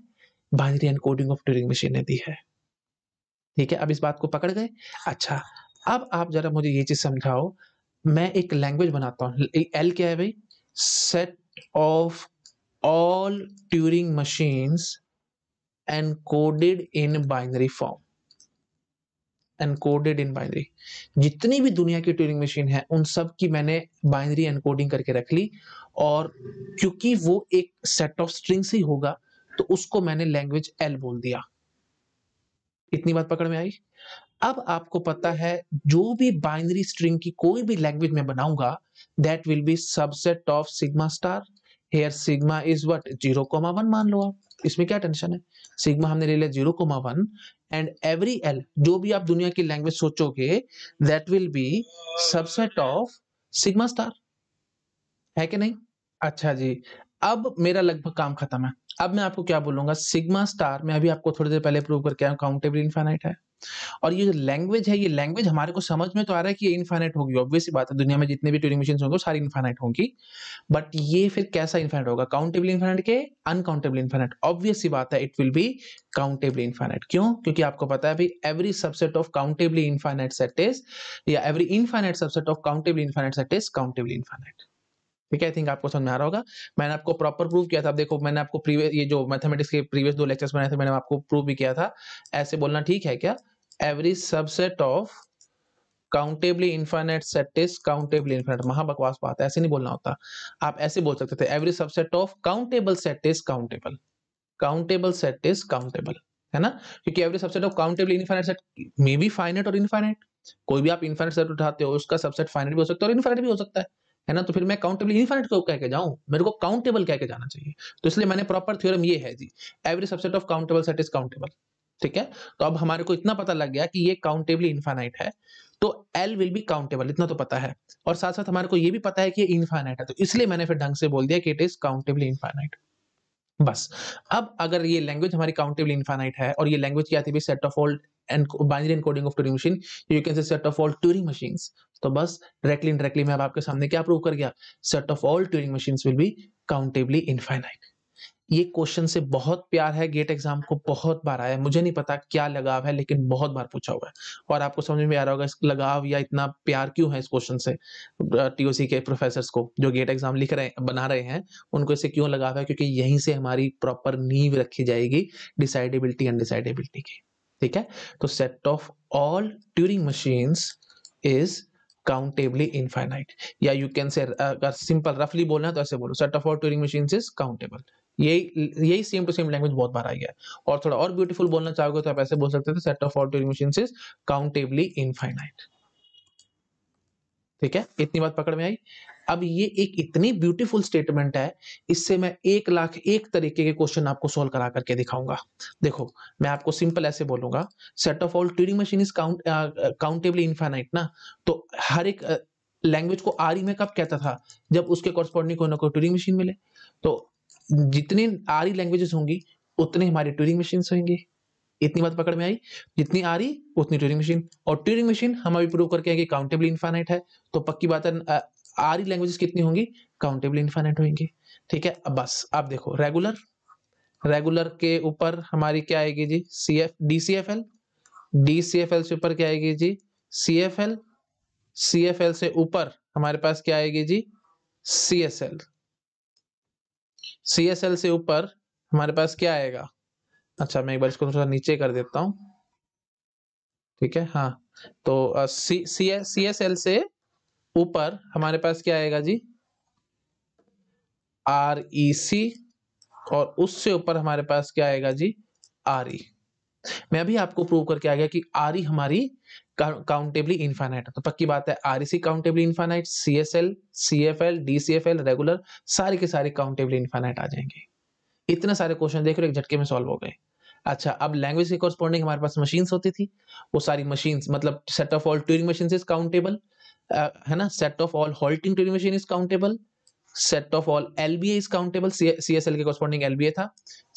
binary encoding of Turing machine ने दी है ठीक है अब इस बात को पकड़ गए अच्छा अब आप जरा मुझे ये चीज समझाओ मैं एक लैंग्वेज बनाता हूँ एल क्या है भाई set of all Turing machines encoded in binary form encoded in binary जितनी भी दुनिया की ट्यूरिंग मशीन है उन सब की मैंने बाइनरी एनकोडिंग करके रख ली और क्योंकि वो एक सेट ऑफ स्ट्रिंग्स ही होगा तो उसको मैंने लैंग्वेज एल बोल दिया इतनी बात पकड़ में आई अब आपको पता है जो भी बाइनरी स्ट्रिंग की कोई भी लैंग्वेज में बनाऊंगा that will be subset of sigma star here sigma is what zero comma one मान लो आप इसमें क्या टेंशन है सिग्मा हमने ले लिया zero comma one and every L जो भी आप दुनिया की लैंग्वेज सोचोगे that will be subset of sigma star है कि नहीं अच्छा जी अब मेरा लगभग काम खत्म है अब मैं आपको क्या बोलूंगा सिग्मा स्टार मैं अभी आपको थोड़ी देर पहले प्रूव करके आया काउंटेबल इनफाइनाइट है और ये जो लैंग्वेज है ये लैंग्वेज हमारे को समझ में तो आ रहा है कि ये इनफाइनाइट होगी ऑब्वियस बात है दुनिया में जितने भी ट्यूरिंग मशीन होंगे सारी इन्फाइनाइट होंगी बट ये फिर कैसा इन्फाइनाइट होगा काउंटेबल इन्फाइनाइट के अनकाउंटेबल इन्फाइनाइट ऑब्वियस बात है it will be countable infinite क्यों क्योंकि आपको पता है भाई every subset of countable infinite set is या every infinite subset of countable infinite set is countable infinite ठीक है आई थिंक आपको समझ में आ रहा होगा मैंने आपको प्रॉपर प्रूव किया था आप देखो मैंने आपको प्रीवियस ये जो मैथमेटिक्स के प्रीवियस दो लेक्चर्स बनाए थे मैंने आपको प्रूव भी किया था ऐसे बोलना ठीक है क्या every subset of countably infinite set is countably infinite महा बकवास बात है ऐसे नहीं बोलना होता आप ऐसे बोल सकते थे every subset of countable set is countable countable set is countable है ना क्योंकि every subset of countable infinite set may be finite और इनफाइनाइट कोई भी आप इन्फाइनाइट सेट उठाते हो उसका सबसेट फाइनाइट भी हो सकता है और इन्फाइनाइट भी हो सकता है है ना तो फिर मैं काउंटेबल इनफाइनाइट को कह के जाऊं मेरे को काउंटेबल कह के जाना चाहिए तो इसलिए मैंने प्रॉपर थ्योरम ये है जी every subset of countable set is countable ठीक है तो अब हमारे को इतना पता लग गया कि ये काउंटेबली इन्फानाइट है तो एल विल बी काउंटेबल इतना तो पता है और साथ साथ हमारे को ये भी पता है कि ये इन्फाइनाइट है तो इसलिए मैंने फिर ढंग से बोल दिया कि इट इज काउंटेबली इन्फाइनाइट बस अब अगर ये लैंग्वेज हमारी काउंटेबली इन्फाइनाइट है और ये लैंग्वेज क्या थी set of old and binary encoding of Turing machine you can say set of all Turing machines तो बस डायरेक्टली इनडायरेक्टली मैं अब आपके सामने क्या प्रूव कर गया set of all Turing machines will be countably infinite ये क्वेश्चन से बहुत प्यार है गेट एग्जाम को बहुत बार आया मुझे नहीं पता क्या लगाव है लेकिन बहुत बार पूछा हुआ है और आपको समझ में आ रहा होगा इस लगाव या इतना प्यार क्यों है इस क्वेश्चन से टीओसी के प्रोफेसर को जो गेट एग्जाम लिख रहे बना रहे हैं उनको इसे क्यों लगाव है क्योंकि यहीं से हमारी प्रॉपर नींव रखी जाएगी डिसाइडेबिलिटी अनडिसाइडेबिलिटी की ठीक है तो set of all Turing machines is countably infinite या यू कैन से अगर सिंपल रफली बोलना है तो ऐसे बोलो set of all Turing machines is countable यही यही सेम टू सेम लैंग्वेज बहुत बार आई है और थोड़ा और ब्यूटीफुल बोलना चाहोगे तो आप ऐसे बोल सकते थे set of ordinary machine is countably infinite ठीक है इतनी बात पकड़ में आई अब ये एक इतनी ब्यूटीफुल स्टेटमेंट है इससे मैं एक लाख एक तरीके के क्वेश्चन आपको सोल्व करा करके दिखाऊंगा देखो मैं आपको सिंपल ऐसे बोलूंगा set of all Turing machine is count countably infinite ना तो हर एक लैंग्वेज uh, को आरी में कब कहता था जब उसके कॉरस्पॉन्डिंग कोई ना कोई ट्यूरिंग मशीन मिले तो जितनी आरी लैंग्वेजेस होंगी उतनी हमारी ट्यूरिंग मशीन होंगी इतनी बात पकड़ में आई जितनी आ रही उतनी ट्यूरिंग मशीन और ट्यूरिंग मशीन हम अभी प्रूव करके आएंगे काउंटेबल इन्फाइनाइट है तो पक्की बात है आ रही लैंग्वेजेस कितनी होंगी काउंटेबल इन्फाइनाइट होंगी ठीक है अब बस आप देखो रेगुलर रेगुलर के ऊपर हमारी क्या आएगी जी C F D C F L D C F L से ऊपर क्या आएगी जी C F L C F L से ऊपर हमारे पास क्या आएगी जी C S L C S L से ऊपर हमारे पास क्या आएगा अच्छा मैं एक बार इसको थोड़ा नीचे कर देता हूँ ठीक है हाँ तो सी सी एस एल से ऊपर हमारे पास क्या आएगा जी आर ई सी और उससे ऊपर हमारे पास क्या आएगा जी आर ई e। मैं अभी आपको प्रूव करके आ गया कि आर ई e हमारी काउंटेबली इनफाइनाइट तो पक्की बात है R C countably infinite C S L C F L D C F L regular सारे के सारे काउंटेबली इनफाइनाइट आ जाएंगे इतने सारे क्वेश्चन देख रहे एक झटके में सॉल्व हो गए अच्छा अब लैंग्वेज के कॉरस्पॉन्डिंग हमारे पास मशीन्स होती थी वो सारी मशीन्स मतलब set of all Turing machine is countable है ना set of all halting Turing machine is countable set of all L B as countable C S L के कॉरस्पॉन्डिंग एल बी ए था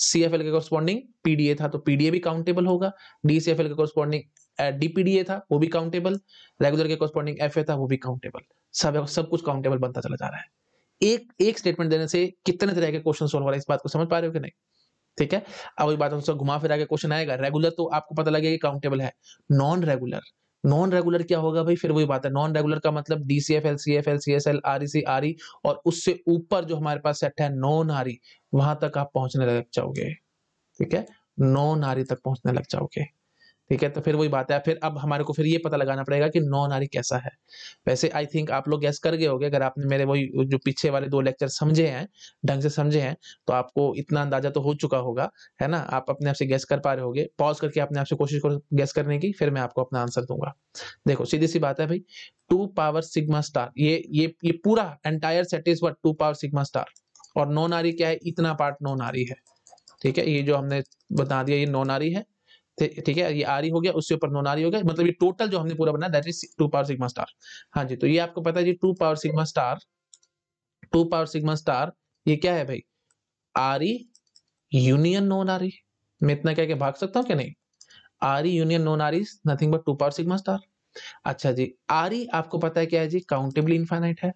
सी एफ एल के कॉरस्पॉन्डिंग पीडीए था तो पीडीए भी काउंटेबल होगा डी सी एफ एल के कॉरस्पॉन्डिंग डीपीडीए था वो भी काउंटेबल रेगुलर के कॉरस्पॉन्डिंग एफ था वो भी काउंटेबल सब सब कुछ काउंटेबल बनता चला जा रहा है एक एक स्टेटमेंट देने से कितने तरह के क्वेश्चन सोल्व हो इस बात को समझ पा रहे हो कि नहीं ठीक है अब ये बात सब घुमा फिरा के क्वेश्चन आएगा रेगुलर तो आपको पता लगेगा काउंटेबल है नॉन रेगुलर नॉन रेगुलर क्या होगा भाई फिर वही बात है नॉन रेगुलर का मतलब DCF C F L C F L C S L R C R और उससे ऊपर जो हमारे पास सेट है नॉन आरी वहां तक आप पहुंचने लग जाओगे ठीक है नॉन आरी e तक पहुंचने लग जाओगे ठीक है तो फिर वही बात है फिर अब हमारे को फिर ये पता लगाना पड़ेगा कि नौ नारी कैसा है वैसे आई थिंक आप लोग गैस कर गए होंगे अगर आपने मेरे वही जो पीछे वाले दो लेक्चर समझे हैं ढंग से समझे हैं तो आपको इतना अंदाजा तो हो चुका होगा है ना आप अपने आप से गैस कर पा रहे होगे पॉज करके अपने आपसे कोशिश करो गैस करने की फिर मैं आपको अपना आंसर दूंगा देखो सीधी सी बात है भाई टू पावर सिग्मा स्टार ये ये ये पूरा entire set is what two power sigma star और नॉन नारी क्या है इतना पार्ट नॉन नारी है ठीक है ये जो हमने बता दिया ये नॉन नारी है ठीक है ये आरी हो गया उससे ऊपर नॉन आरी हो गया मतलब ये टोटल जो हमने पूरा बनाया that is two power sigma star हाँ जी तो ये आपको पता है जी two power sigma star two power sigma star ये क्या है भाई आरी यूनियन नॉन आरी मैं इतना क्या के भाग सकता हूँ क्या नहीं R E union non R E is nothing but two power sigma star अच्छा जी आरी आपको पता है क्या है जी काउंटेबली इनफाइनाइट है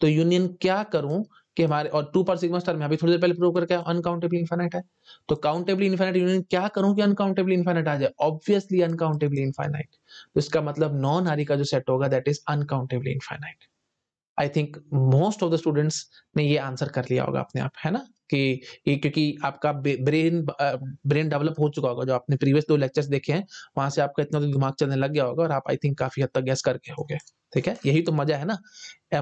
तो यूनियन क्या करूं कि हमारे और टू पर सिग्मा स्टार में अभी थोड़ी देर पहले प्रूव करके अनकाउंटेबल इनफाइनाइट है तो काउंटेबल इनफाइनाइट यूनियन क्या करूं कि अनकाउंटेबल इनफाइनाइट आ जाए ऑब्वियसली अनकाउंटेबल इनफाइनाइट तो इसका मतलब नॉन आरी का जो सेट होगा that is uncountable infinite I think most of the students ने ये आंसर कर लिया होगा अपने आप है ना कि क्योंकि आपका ब्रेन ब्रेन डेवलप हो चुका होगा जो आपने प्रीवियस दो लेक्चर्स देखे हैं वहां से आपका इतना तो दिमाग चलने लग गया होगा और आप आई थिंक काफी हद तक गैस करके हो ठीक है यही तो मजा है ना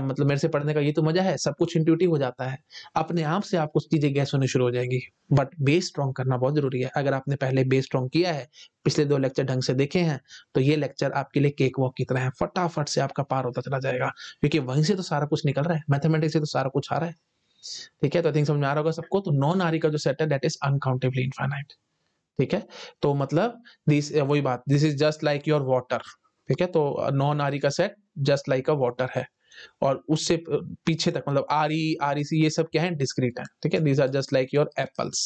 मतलब मेरे से पढ़ने का ये तो मजा है सब कुछ इंट्यूटिव हो जाता है अपने आप से आपको चीजें गैस होनी शुरू हो जाएगी बट बेस स्ट्रॉन्ग करना बहुत जरूरी है अगर आपने पहले बेस स्ट्रॉन्ग किया है पिछले दो लेक्चर ढंग से देखे हैं तो ये लेक्चर आपके लिए केक वॉक की तरह है फटाफट से आपका पार होता चला जाएगा क्योंकि वहीं से तो सारा कुछ निकल रहा है मैथमेटिक्स से तो सारा कुछ आ रहा है ठीक है तो आई थिंक समझ में आ रहा होगा सबको तो नॉन आरी का जो सेट है दैट इज अनकाउंटेबली इनफाइनाइट ठीक है तो मतलब दिस वही बात this is just like your water ठीक है तो नॉन आरी का set just like a water है और उससे पीछे तक मतलब आरी आर ये सब क्या है डिस्क्रीट है ठीक है this are just like your apples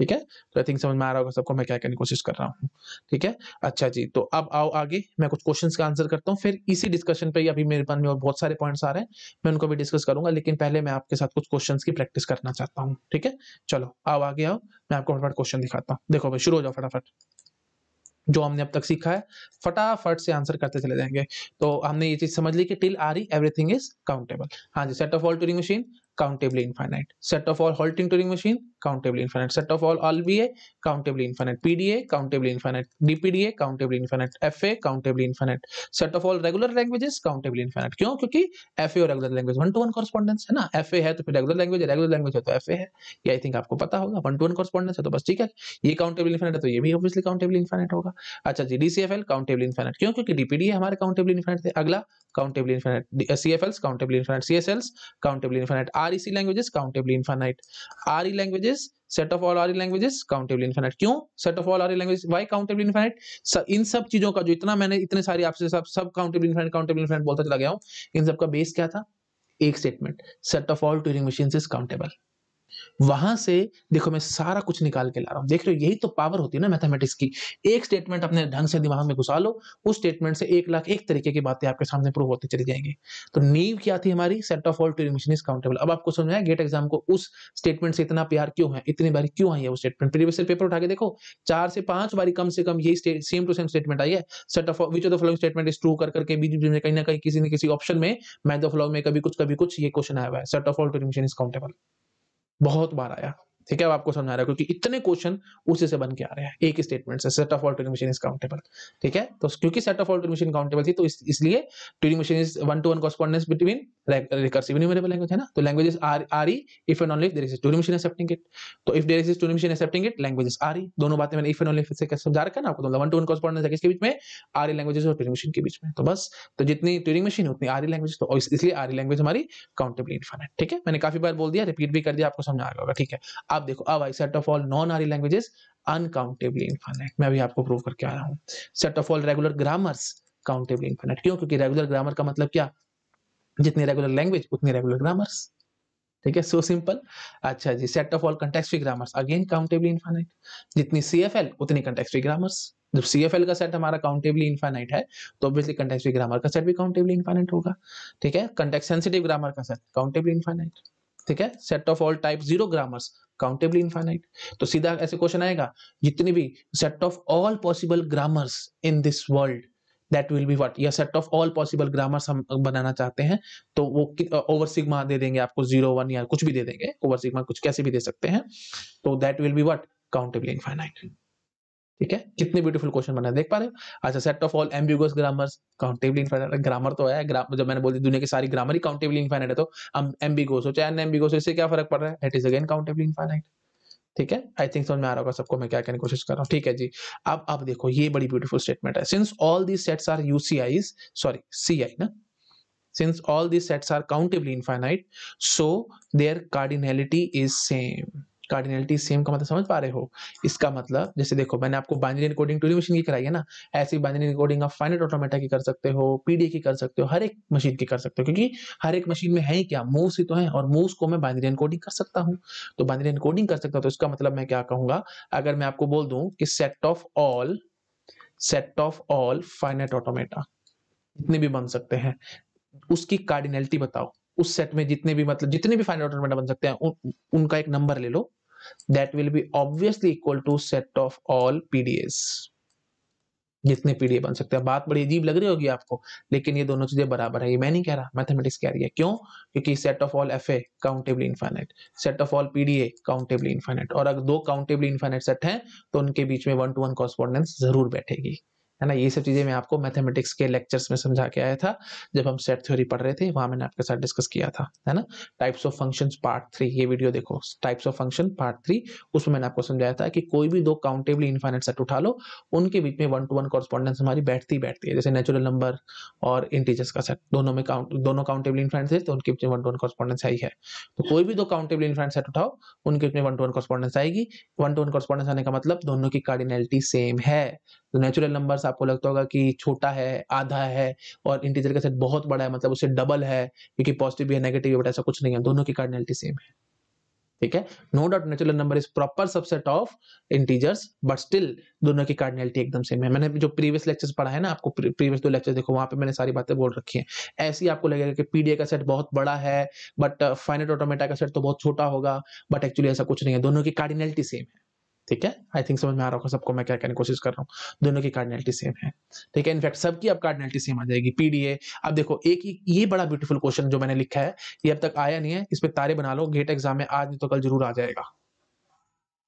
ठीक है तो आई थिंक समझ में आ रहा होगा सबको मैं क्या करने की कोशिश कर रहा हूँ ठीक है अच्छा जी तो अब आओ आगे मैं कुछ क्वेश्चंस का आंसर करता हूँ फिर इसी डिस्कशन पे अभी मेरे मन में और बहुत सारे पॉइंट्स आ रहे हैं मैं उनको भी डिस्कस करूंगा लेकिन पहले मैं आपके साथ कुछ क्वेश्चन की प्रैक्टिस करना चाहता हूँ ठीक है चलो आओ आगे आओ मैं आपको फटाफट क्वेश्चन दिखाता हूँ देखो भाई शुरू हो जाओ फटाफट जो हमने अब तक सीखा है फटाफट से आंसर करते चले जाएंगे तो हमने ये चीज समझ ली कि till R everything is countable हाँ जी set of all Turing machine countably infinite set of all halting Turing machine countably infinite set of all LVA, countably infinite PDA, countably infinite DPDA, countably infinite FA, countably infinite set of all regular languages, countably infinite क्यों क्योंकि FA और regular language one to one correspondence है ना FA है तो फिर रेगुलर लैंग्वेज है रेगुलर लैंग्वेज है तो FA है ये आई थिंक आपको पता होगा वन टू वन कॉरस्पॉन्डेंस है तो बस ठीक है ये काउंटेबल इन्फिनेट है तो ये भी ऑब्वियसली काउंटेबल इन्फिनेट होगा अच्छा जी DCFL काउंटेबल इन्फिनेट क्यों क्योंकि DPDA हमारे काउंटेबल इन्फिनेट थे अगला countable infinite CFLs countable infinite CSLs countable infinite REC languages countable infinite RE languages languages set of all R languages countable infinite क्यों set of all R language why countable infinite इन सब चीजों का जो इतना मैंने इतने सारी आपसे सब सब काउंटेबल इनफाइनाइट काउंटेबल इनफाइनाइट बोलता चला गया हूं इन सब का बेस क्या था एक statement set of all Turing machine is countable वहां से देखो मैं सारा कुछ निकाल के ला रहा हूं देख रहे हो यही तो पावर होती है ना मैथमेटिक्स की एक स्टेटमेंट अपने ढंग से दिमाग में घुसा लो उस स्टेटमेंट से एक लाख एक तरीके की बातें आपके सामने प्रूव होती चली जाएंगे तो नीव क्या थी हमारी set of all two is countable अब आपको समझ आया गेट एग्जाम को उस स्टेटमेंट से इतना प्यार क्यों है इतनी बारी क्यों आई है वो स्टेटमेंट प्रीवियस पेपर उठा के देखो चार से पांच बारी कम से कम यही सेम टू सेम स्टेटमेंट आई है set of which of the following statement is true कर करके बीच बीच में कहीं ना कहीं किसी न किसी ऑप्शन में मैथ ऑफ लॉ में कभी कुछ कभी कुछ ये क्वेश्चन आया हुआ है set of all two is countable बहुत बार आया ठीक है अब आपको समझा रहा है क्योंकि इतने क्वेश्चन उसी से बन के आ रहे हैं एक स्टेटमेंट से set of all Turing machine is countable ठीक है तो क्योंकि set of all Turing machine countable थी तो इसलिए Turing machine is one to one correspondence between recursive enumerable language है ना तो languages are R E if and only if there is Turing machine accepting it तो if there is Turing machine accepting it languages R E दोनों बातें मैंने इफ एंड ओनली इफ से समझा रखा ना आपको मतलब वन टू वन कॉस्पॉन्डेंस है किसके बीच में आर ई लैंग्वेजेस और ट्यूरिंग मशीन के बीच में तो बस तो जितनी ट्यूरिंग मशीन है उतनी आर ई लैंग्वेज तो इसलिए आर ई लैंग्वेज हमारी काउंटेबल इनफाइनाइट ठीक है मैंने काफी बार बोल दिया रिपीट भी कर दिया आपको समझा आ होगा ठीक है आप देखो अब I set of all non आरी लैंग्वेजेस अनकाउंटेबली इनफाइनाइट मैं अभी आपको प्रूव करके आ रहा हूँ set of all regular grammars countably infinite क्यों क्योंकि रेगुलर ग्रामर का मतलब क्या जितनी रेगुलर लैंग्वेज उतनी रेगुलर ग्रामर्स ठीक है सो सिंपल अच्छा जी set of all context free grammars again countably infinite जितनी सी एफ एल उतनी कंटेक्स्ट फ्री ग्रामर्स जब सी एफ एल का सेट हमारा काउंटेबली इनफाइनाइट है तो ऑब्वियसली कंटेक्स्ट फ्री ग्रामर का सेट भी काउंटेबली इनफाइनाइट होगा ठीक है कंटेक्स्ट सेंसिटिव ग्रामर का सेट काउंटेबली इनफाइनाइट ठीक है set of all type zero grammars countably infinite तो सीधा ऐसे क्वेश्चन आएगा जितनी भी set of all possible grammars in this world that will be what या set of all possible grammars हम बनाना चाहते हैं तो वो ओवर सिग्मा दे देंगे आपको जीरो वन या कुछ भी दे देंगे ओवर सिग्मा कुछ कैसे भी दे सकते हैं तो that will be what countably infinite ठीक है कितने ब्यूटीफुल क्वेश्चन बना देख पा रहे हो अच्छा set of all ambiguous grammar countable infinite grammar तो है ग्राम जब मैंने बोली दुनिया की सारी ग्रामर ही काउंटेबल इनफाइनाइट है तो हम एम्बिगुअस हो चाहे एम्बिगुअस हो इससे क्या फर्क पड़ रहा है it is again countable infinite ठीक है आई थिंक समझ में आ रहा होगा सबको मैं क्या कहने की कोशिश कर रहा हूँ ठीक है जी अब अब देखो ये बड़ी ब्यूटीफुल स्टेटमेंट है since all these sets are UCI sorry C I ना since all these sets are countably infinite so their cardinality is same cardinality same का मतलब समझ पा रहे हो इसका मतलब जैसे देखो मैंने आपको बाइनरी एनकोडिंग टूली मशीन की कराई है ना ऐसी बाइनरी एनकोडिंग आप फाइनेट ऑटोमेटा की कर सकते हो पीडीए की कर सकते हो हर एक मशीन की कर सकते हो क्योंकि हर एक मशीन में है ही क्या मूव ही तो है और मूव को मैं बाइनरी एनकोडिंग कर सकता हूँ तो बाइनरी एनकोडिंग कर सकता हूँ तो इसका मतलब मैं क्या कहूंगा अगर मैं आपको बोल दू कि set of all set of all finite automata जितने भी बन सकते हैं उसकी कार्डिनलिटी बताओ उस सेट में जितने भी मतलब जितने भी फाइनल ऑटोमेटा बन सकते हैं उ, उनका एक नंबर ले लो that will be obviously equal to set of all PDAs. जितने पीडीए बन सकते हैं बात बड़ी अजीब लग रही होगी आपको लेकिन ये दोनों चीजें बराबर है ये मैं नहीं कह रहा मैथमेटिक्स कह रही है क्यों क्योंकि set of all F A countably infinite set of all PDA countably infinite और अगर दो काउंटेबली इनफाइनाइट सेट हैं तो उनके बीच में वन टू वन कॉस्पॉन्डेंस जरूर बैठेगी है ना ये सब चीज़ें मैं आपको मैथमेटिक्स के लेक्चर्स में समझा के आया था जब हम सेट थ्योरी पढ़ रहे थे वहाँ मैंने आपके साथ डिस्कस किया था है ना types of functions part three ये वीडियो देखो types of function part three उसमें मैंने आपको समझाया था कि कोई भी दो काउंटेबली इन्फाइनेट सेट उठा लो उनके बीच में वन टू वन कॉरस्पॉन्डेंस हमारी बैठती बैठती है जैसे नेचुरल नंबर और इंटीजर्स का सेट दोनों में काउंट दोनों काउंटेबली इन्फाइनेट सेट तो उनके बीच में वन टू वन कॉरस्पॉन्डेंस आई है तो कोई भी दो काउंटेबली इन्फाइनेट सेट उठाओ उनके बीच में वन टू वन कॉरस्पॉन्डेंस आएगी वन टू वन कॉरस्पॉन्डेंस आने का मतलब दोनों की कार्डिनलिटी सेम है नेचुरल तो नंबर्स आपको लगता होगा कि छोटा है आधा है और इंटीजर का सेट बहुत बड़ा है मतलब उससे डबल है क्योंकि पॉजिटिव भी है नेगेटिव भी बट ऐसा कुछ नहीं है दोनों की कार्डिनलिटी सेम है ठीक है no doubt natural number is proper subset of integers but still दोनों की कार्डिनलिटी एकदम सेम है मैंने जो प्रीवियस लेक्चर्स पढ़ा है ना आपको प्रीवियस दो लेक्चर्स देखो वहां पे मैंने सारी बातें बोल रखी हैं ऐसे ही आपको लगेगा कि पीडीए का सेट बहुत बड़ा है बट फाइनेट ऑटोमेटा का सेट तो बहुत छोटा होगा बट एक्चुअली ऐसा कुछ नहीं है दोनों की कार्डिनलिटी सेम है ठीक है आई थिंक समझ में आ रहा होगा सबको मैं क्या कहने की कोशिश कर रहा हूँ दोनों की कार्डिनलिटी सेम है ठीक है इनफैक्ट सबकी अब कार्डिनलिटी सेम आ जाएगी पीडीए अब देखो एक ही ये बड़ा ब्यूटीफुल क्वेश्चन जो मैंने लिखा है ये अब तक आया नहीं है इस पर तारे बना लो गेट एग्जाम में आज नहीं तो कल जरूर आ जाएगा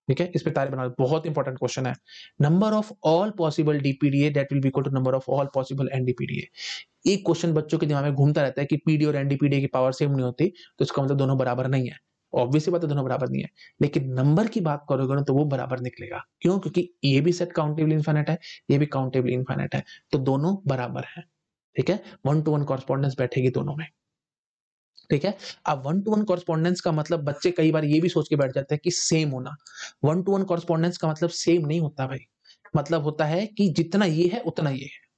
ठीक है इस पे तारे बना लो बहुत इंपॉर्टेंट क्वेश्चन है number of all possible DPDA that will be equal to number of all possible NDPDA एक क्वेश्चन बच्चों के दिमाग में घूमता रहता है कि पीडी और एनडीपीडीए की पावर सेम नहीं होती तो इसका मतलब दोनों बराबर नहीं है ऑब्वियसली बात है तो दोनों बराबर नहीं है लेकिन नंबर की बात करोगे ना तो वो बराबर निकलेगा क्यों क्योंकि ये भी सेट काउंटेबल इन्फाइनेट है ये भी काउंटेबल इन्फाइनेट है तो दोनों बराबर है ठीक है वन टू वन कॉरस्पॉन्डेंस बैठेगी दोनों में ठीक है अब वन टू वन कॉरस्पॉन्डेंस का मतलब बच्चे कई बार ये भी सोच के बैठ जाते हैं कि सेम होना वन टू वन कॉरस्पॉन्डेंस का मतलब सेम नहीं होता भाई मतलब होता है कि जितना ये है उतना ये है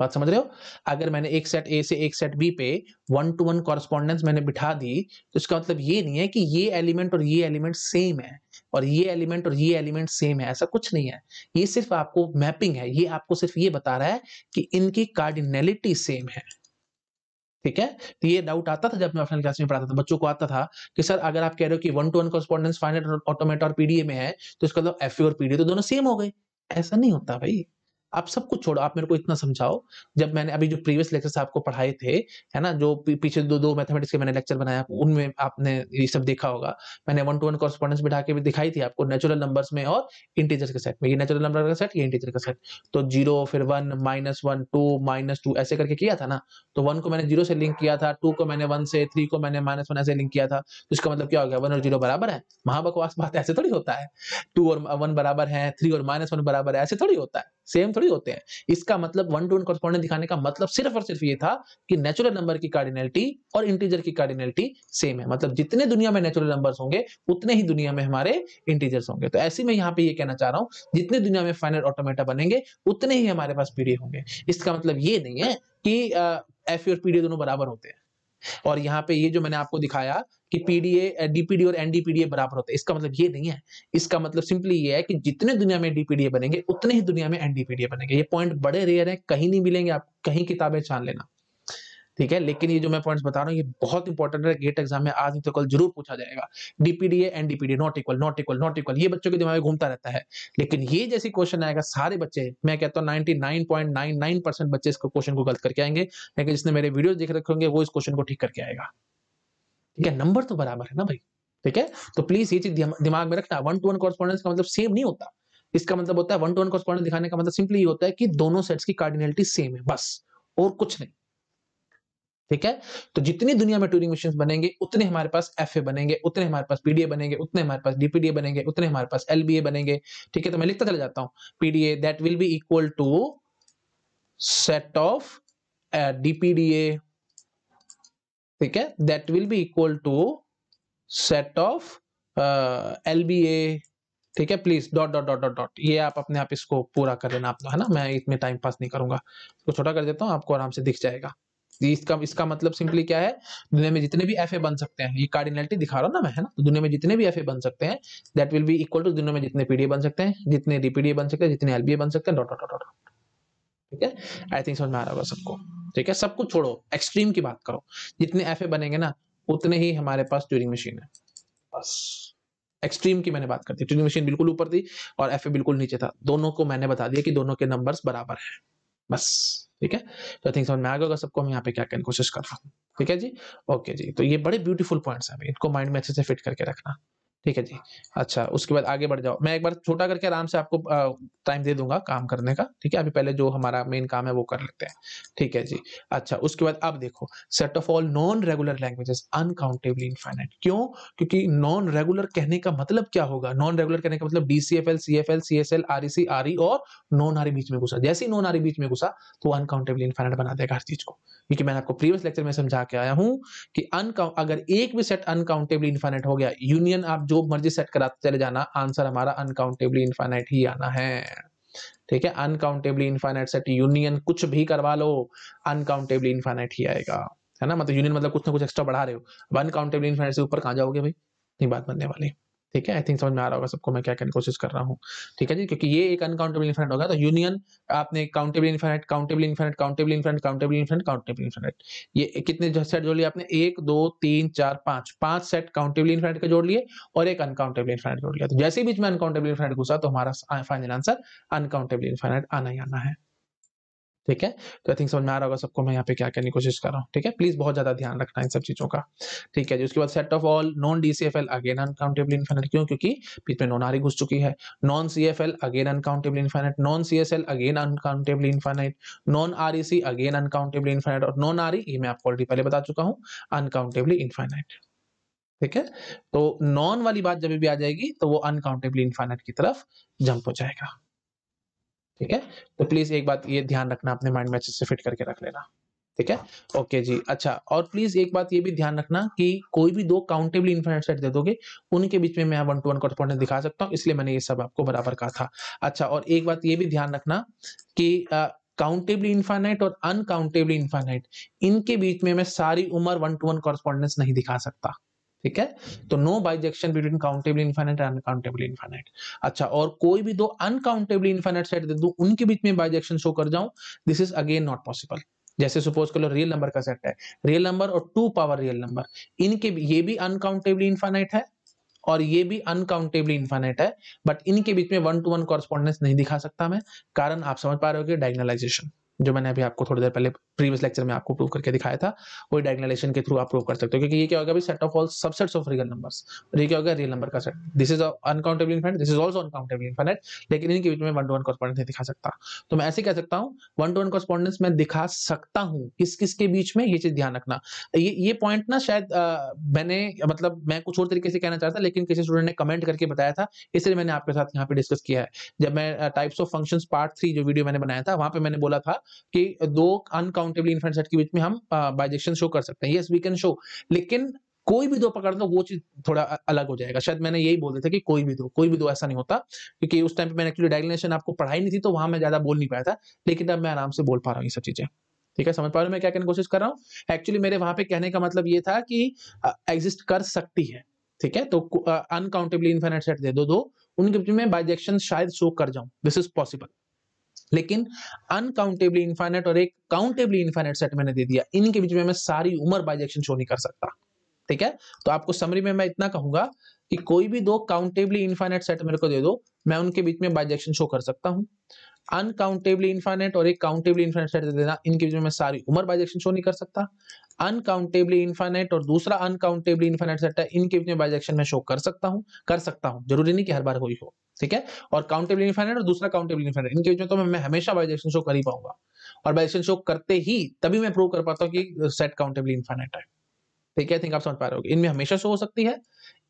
बात समझ रहे हो अगर मैंने एक सेट ए से एक सेट बी पे वन टू वन कॉरस्पॉन्डेंस मैंने बिठा दी तो इसका मतलब ये नहीं है कि ये एलिमेंट और ये एलिमेंट सेम है और ये एलिमेंट और ये एलिमेंट सेम है ऐसा कुछ नहीं है ये सिर्फ आपको मैपिंग है ये आपको सिर्फ ये बता रहा है कि इनकी कार्डिनेलिटी सेम है ठीक है तो ये डाउट आता था जब मैं फाइनल क्लास में पढ़ाता था तो बच्चों को आता था कि सर अगर आप कह रहे हो कि one to one correspondence finite automata और पीडीए में है तो इसका मतलब एफ और पीडीए तो दोनों सेम हो गए ऐसा नहीं होता भाई आप सब कुछ छोड़ो आप मेरे को इतना समझाओ जब मैंने अभी जो प्रीवियस लेक्चर आपको पढ़ाए थे है ना जो पीछे दो दो मैथमेटिक्स के मैंने लेक्चर बनाया उनमें आपने ये सब देखा होगा मैंने वन टू वन कॉरस्पॉन्डेंस बिठा के भी दिखाई थी आपको नेचुरल नंबर्स में और इंटीजर के सेट में ये नेचुरल नंबर का सेट ये इंटीजर का सेट तो जीरो फिर one minus one two minus two ऐसे करके किया था ना तो वन को मैंने जीरो से लिंक किया था टू को मैंने वन से थ्री को मैंने माइनस वन ऐसे लिंक किया था तो इसका मतलब क्या हो गया वन और जीरो बराबर है महाबकवास बात ऐसे थोड़ी होता है टू और वन बराबर है थ्री और माइनस वन बराबर है ऐसे थोड़ी होता है सेम थोड़ी होते हैं इसका मतलब वन टू वन कॉरस्पॉन्डेंट दिखाने का मतलब सिर्फ और सिर्फ ये था कि नेचुरल नंबर की कार्डिनेलिटी और इंटीजर की कार्डिनलिटी सेम है मतलब जितने दुनिया में नेचुरल नंबर होंगे उतने ही दुनिया में हमारे इंटीजर्स होंगे तो ऐसे में यहाँ पे ये कहना चाह रहा हूँ जितने दुनिया में फाइनल ऑटोमेटा बनेंगे उतने ही हमारे पास पीढ़ी होंगे इसका मतलब ये नहीं है कि एफ और पीडीए दोनों बराबर होते हैं और यहाँ पे ये जो मैंने आपको दिखाया कि पीडीए डीपीडी और एनडीपीडीए बराबर होते हैं इसका मतलब ये नहीं है इसका मतलब सिंपली ये है कि जितने दुनिया में डीपीडीए बनेंगे उतने ही दुनिया में एनडीपीडीए बनेंगे ये पॉइंट बड़े रेयर है कहीं नहीं मिलेंगे आप कहीं किताबें छान लेना ठीक है लेकिन ये जो मैं पॉइंट्स बता रहा हूँ ये बहुत इंपॉर्टेंट है गेट एग्जाम में आज नहीं तो कल जरूर पूछा जाएगा DPDA and DPD not equal not equal not equal ये बच्चों के दिमाग में घूमता रहता है लेकिन ये जैसे क्वेश्चन आएगा सारे बच्चे मैं कहता हूँ नाइनटी बच्चे इसको क्वेश्चन को गलत करके आएंगे लेकिन जिसने मेरे वीडियो देख रखे होंगे वो इस क्वेश्चन को ठीक करके आएगा ठीक है नंबर तो बराबर है ना भाई ठीक है तो प्लीज ये चीज दिमाग में रखना वन टू वन कॉरस्पॉन्डेंस का मतलब सेम नहीं होता इसका मतलब होता है वन टू वन कॉरस्पॉन्डेंस दिखाने का मतलब सिंपली ये होता है कि दोनों सेट्स की कार्डिनेलिटी सेम है बस और कुछ नहीं ठीक है तो जितनी दुनिया में ट्यूरिंग मशीन बनेंगे उतने हमारे पास एफ बनेंगे उतने हमारे पास पीडीए बनेंगे उतने हमारे पास डीपीडीए बनेंगे उतने हमारे पास एलबीए बनेंगे ठीक है तो मैं लिखता चला जाता हूँ PDA that will be equal to set of DPDA ठीक है that will be equal to set of LBA ठीक है please dot dot dot dot dot ये आप अपने आप इसको पूरा कर लेना आप है ना मैं इसमें टाइम पास नहीं करूंगा इसको छोटा कर देता हूँ आपको आराम से दिख जाएगा इसका इसका मतलब सिंपली क्या है दुनिया में जितने भी एफ बन सकते हैं ये कार्डिनलिटी दिखा रहा हूँ ना मैं है ना तो दुनिया में जितने भी एफ बन सकते हैं that will be equal to दुनिया में जितने पीडीए बन सकते हैं जितने डीपीडीए बन सकते हैं जितने एलबीए बन सकते हैं डॉट डॉट डॉट ठीक है आई थिंक समझ में आ रहा होगा सबको ठीक है सब कुछ छोड़ो एक्सट्रीम की बात करो जितने एफ बनेंगे ना उतने ही हमारे पास ट्यूरिंग मशीन है बस एक्सट्रीम की मैंने बात कर दी ट्यूरिंग मशीन बिल्कुल ऊपर थी और एफ बिल्कुल नीचे था दोनों को मैंने बता दिया कि दोनों के नंबर्स बराबर हैं बस ठीक है तो आई थिंक समझ में आ गया सबको हम यहाँ पे क्या करने की कोशिश कर रहा हूँ ठीक है जी ओके जी तो ये बड़े ब्यूटीफुल पॉइंट्स हैं इनको माइंड में अच्छे से फिट करके रखना ठीक है जी अच्छा उसके बाद आगे बढ़ जाओ मैं एक बार छोटा करके आराम से आपको टाइम दे दूंगा काम करने का ठीक है अभी पहले जो हमारा मेन काम है वो कर लेते हैं ठीक है जी अच्छा उसके बाद अब देखो set of all non regular languages uncountably infinite क्यों क्योंकि नॉन रेगुलर कहने का मतलब क्या होगा नॉन रेगुलर कहने का मतलब D C F L C F L C S L R E C R E और नॉन आर e बीच में घुसा जैसे ही नॉन आर e बीच में घुसा तो अनकाउंटेबली इनफाइनाइट बना देगा हर चीज को क्योंकि मैंने आपको प्रीवियस लेक्चर में समझा के आया हूं कि अनकाउंट अगर एक भी सेट अनकाउंटेबली इन्फाइनाइट हो गया यूनियन आप जो मर्जी सेट कराते चले जाना आंसर हमारा अनकाउंटेबली इन्फाइनाइट ही आना है ठीक है अनकाउंटेबली इनफाइनाइट सेट यूनियन कुछ भी करवा लो अनकाउंटेबली इन्फाइनाइट ही आएगा है ना मतलब यूनियन मतलब कुछ ना कुछ एक्स्ट्रा बढ़ा रहे हो अनकाउंटेबली इन्फाइनाइट से ऊपर कहाँ जाओगे भाई नहीं बात बनने वाली ठीक है आई थिंक समझ में आ रहा होगा सबको मैं क्या कहने की कोशिश कर रहा हूँ ठीक है जी क्योंकि ये एक अनकाउंटेबल इन्फिनेट होगा तो यूनियन आपने countable infinite countable infinite countable infinite countable infinite countable infinite ये कितने सेट जोड़ लिए आपने एक दो तीन चार पांच पांच सेट काउंटेबल इन्फिनेट के जोड़ लिए और एक अनकाउंटेबल इन्फिनेट जोड़ लिया तो जैसे बीच में अनकाउंटेबल इन्फिनेट घुसा तो हमारा फाइनल आंसर अनकाउंटेबल इन्फिनेट आना ही आना है ठीक है तो आई थिंक समझ में आ रहा होगा सबको मैं यहाँ पे क्या करने की कोशिश कर रहा हूँ ठीक है प्लीज बहुत ज्यादा ध्यान रखना इन सब चीजों का ठीक है जी उसके बाद set of all non L again uncountable infinite क्यों क्योंकि बीच में नॉन आरी e घुस चुकी है non C F L again uncountable infinite non C S L again uncountable infinite non REC again uncountable infinite और नॉन आरई e, ये मैं आपको ऑलरेडी पहले बता चुका हूँ अनकाउंटेबली इनफाइनाइट ठीक है तो नॉन वाली बात जब भी आ जाएगी तो वो अनकाउंटेबली इनफाइनाइट की तरफ जंप हो जाएगा ठीक है तो प्लीज एक बात ये ध्यान रखना अपने माइंड में अच्छे से फिट करके रख लेना ठीक है ओके जी अच्छा और प्लीज एक बात ये भी ध्यान रखना कि कोई भी दो काउंटेबल इन्फिनेट सेट दे दोगे उनके बीच में मैं वन टू वन कॉरेस्पॉन्डेंस दिखा सकता हूँ इसलिए मैंने ये सब आपको बराबर कहा था अच्छा और एक बात ये भी ध्यान रखना कि काउंटेबली इन्फाइनाइट और अनकाउंटेबली इन्फाइनाइट इनके बीच में मैं सारी उम्र वन टू वन कॉरेस्पॉन्डेंस नहीं दिखा सकता ठीक है तो no bijection between countable infinite and uncountable infinite अच्छा और कोई भी दो अनकाउंटेबल इनफाइनाइट सेट दे दू उनके बीच में बाइजेक्शन शो कर जाऊं this is again not possible जैसे सपोज कर लो रियल नंबर का सेट है रियल नंबर और टू पावर रियल नंबर इनके ये भी अनकाउंटेबल इनफाइनाइट है और ये भी अनकाउंटेबल इनफाइनाइट है बट इनके बीच में वन टू वन कॉरेस्पॉन्डेंस नहीं दिखा सकता मैं कारण आप समझ पा रहे हो कि डायगनलाइजेशन जो मैंने अभी आपको थोड़ी देर पहले प्रीवियस लेक्चर में आपको प्रूव करके दिखाया था वही डायग्नलेशन के थ्रू आप प्रूव कर सकते हो क्योंकि ये क्या होगा अभी set of all subsets of real numbers और ये क्या होगा रियल नंबर का set this is uncountable infinite this is also uncountable infinite लेकिन इनके बीच में वन टू वन कॉरस्पॉन्डेंस नहीं दिखा सकता तो मैं ऐसे कह सकता हूँ वन टू वन कॉरस्पॉन्डेंस मैं दिखा सकता हूँ किस किस के बीच में ये चीज ध्यान रखना ये ये पॉइंट ना शायद आ, मैंने मतलब मैं कुछ और तरीके से कहना चाहता लेकिन किसी स्टूडेंट ने कमेंट करके बताया था इसलिए मैंने आपके साथ यहाँ पे डिस्कस किया है जब मैं types of function part three जो वीडियो मैंने बनाया था वहां पे मैंने बोला था कि दो अनकाउंटेबली इन्फ्रेंट सेट के बीच में हम बाइजेक्शन शो कर सकते हैं यस वी कैन शो लेकिन कोई भी दो पकड़ दो वो चीज थोड़ा अलग हो जाएगा शायद मैंने यही बोल दिया था कि कोई भी दो कोई भी दो ऐसा नहीं होता क्योंकि उस टाइम पे मैंने एक्चुअली डायग्नेशन आपको पढ़ाई नहीं थी तो वहां मैं ज्यादा बोल नहीं पाया था लेकिन अब मैं आराम से बोल पा रहा हूँ ये सब चीजें ठीक है समझ पा रहे हूँ मैं क्या कहने की कोशिश कर रहा हूँ एक्चुअली मेरे वहां पे कहने का मतलब ये था कि एग्जिस्ट कर सकती है ठीक है तो अनकाउंटेबली इन्फेनेट सेट दे दो दो उनके बीच में बाइजेक्शन शायद शो कर जाऊं दिस इज पॉसिबल लेकिन अनकाउंटेबली इन्फाइनेट और एक काउंटेबली इन्फाइनेट सेट मैंने दे दिया इनके बीच में मैं सारी उम्र बाइजेक्शन शो नहीं कर सकता ठीक है तो आपको समरी में मैं इतना कहूंगा कि कोई भी दो काउंटेबली इन्फाइनेट सेट मेरे को दे दो मैं उनके बीच में बाइजेक्शन शो कर सकता हूँ अनकाउंटेबली इन्फाइनेट और एक काउंटेबली इन्फाइनेट सेट दे देना इनके बीच में मैं सारी उम्र बाइजेक्शन शो नहीं कर सकता अनकाउंटेबली इन्फाइनाइट और दूसरा अनकाउंटेबली इन्फाइनाइट सेट है इनके बीच में बाइजेक्शन में शो कर सकता हूँ कर सकता हूँ जरूरी नहीं कि हर बार हुई हो ठीक है और काउंटेबली इन्फाइनाइट और दूसरा काउंटेबली इन्फाइनाइट इनके बीच में तो मैं मैं हमेशा बाइजेक्शन शो कर ही पाऊंगा और बाइजेक्शन शो करते ही तभी मैं प्रूव कर पाता हूँ कि सेट काउंटेबली इन्फाइनाइट है ठीक है थिंक आप समझ पा रहे हो इनमें हमेशा शो हो सकती है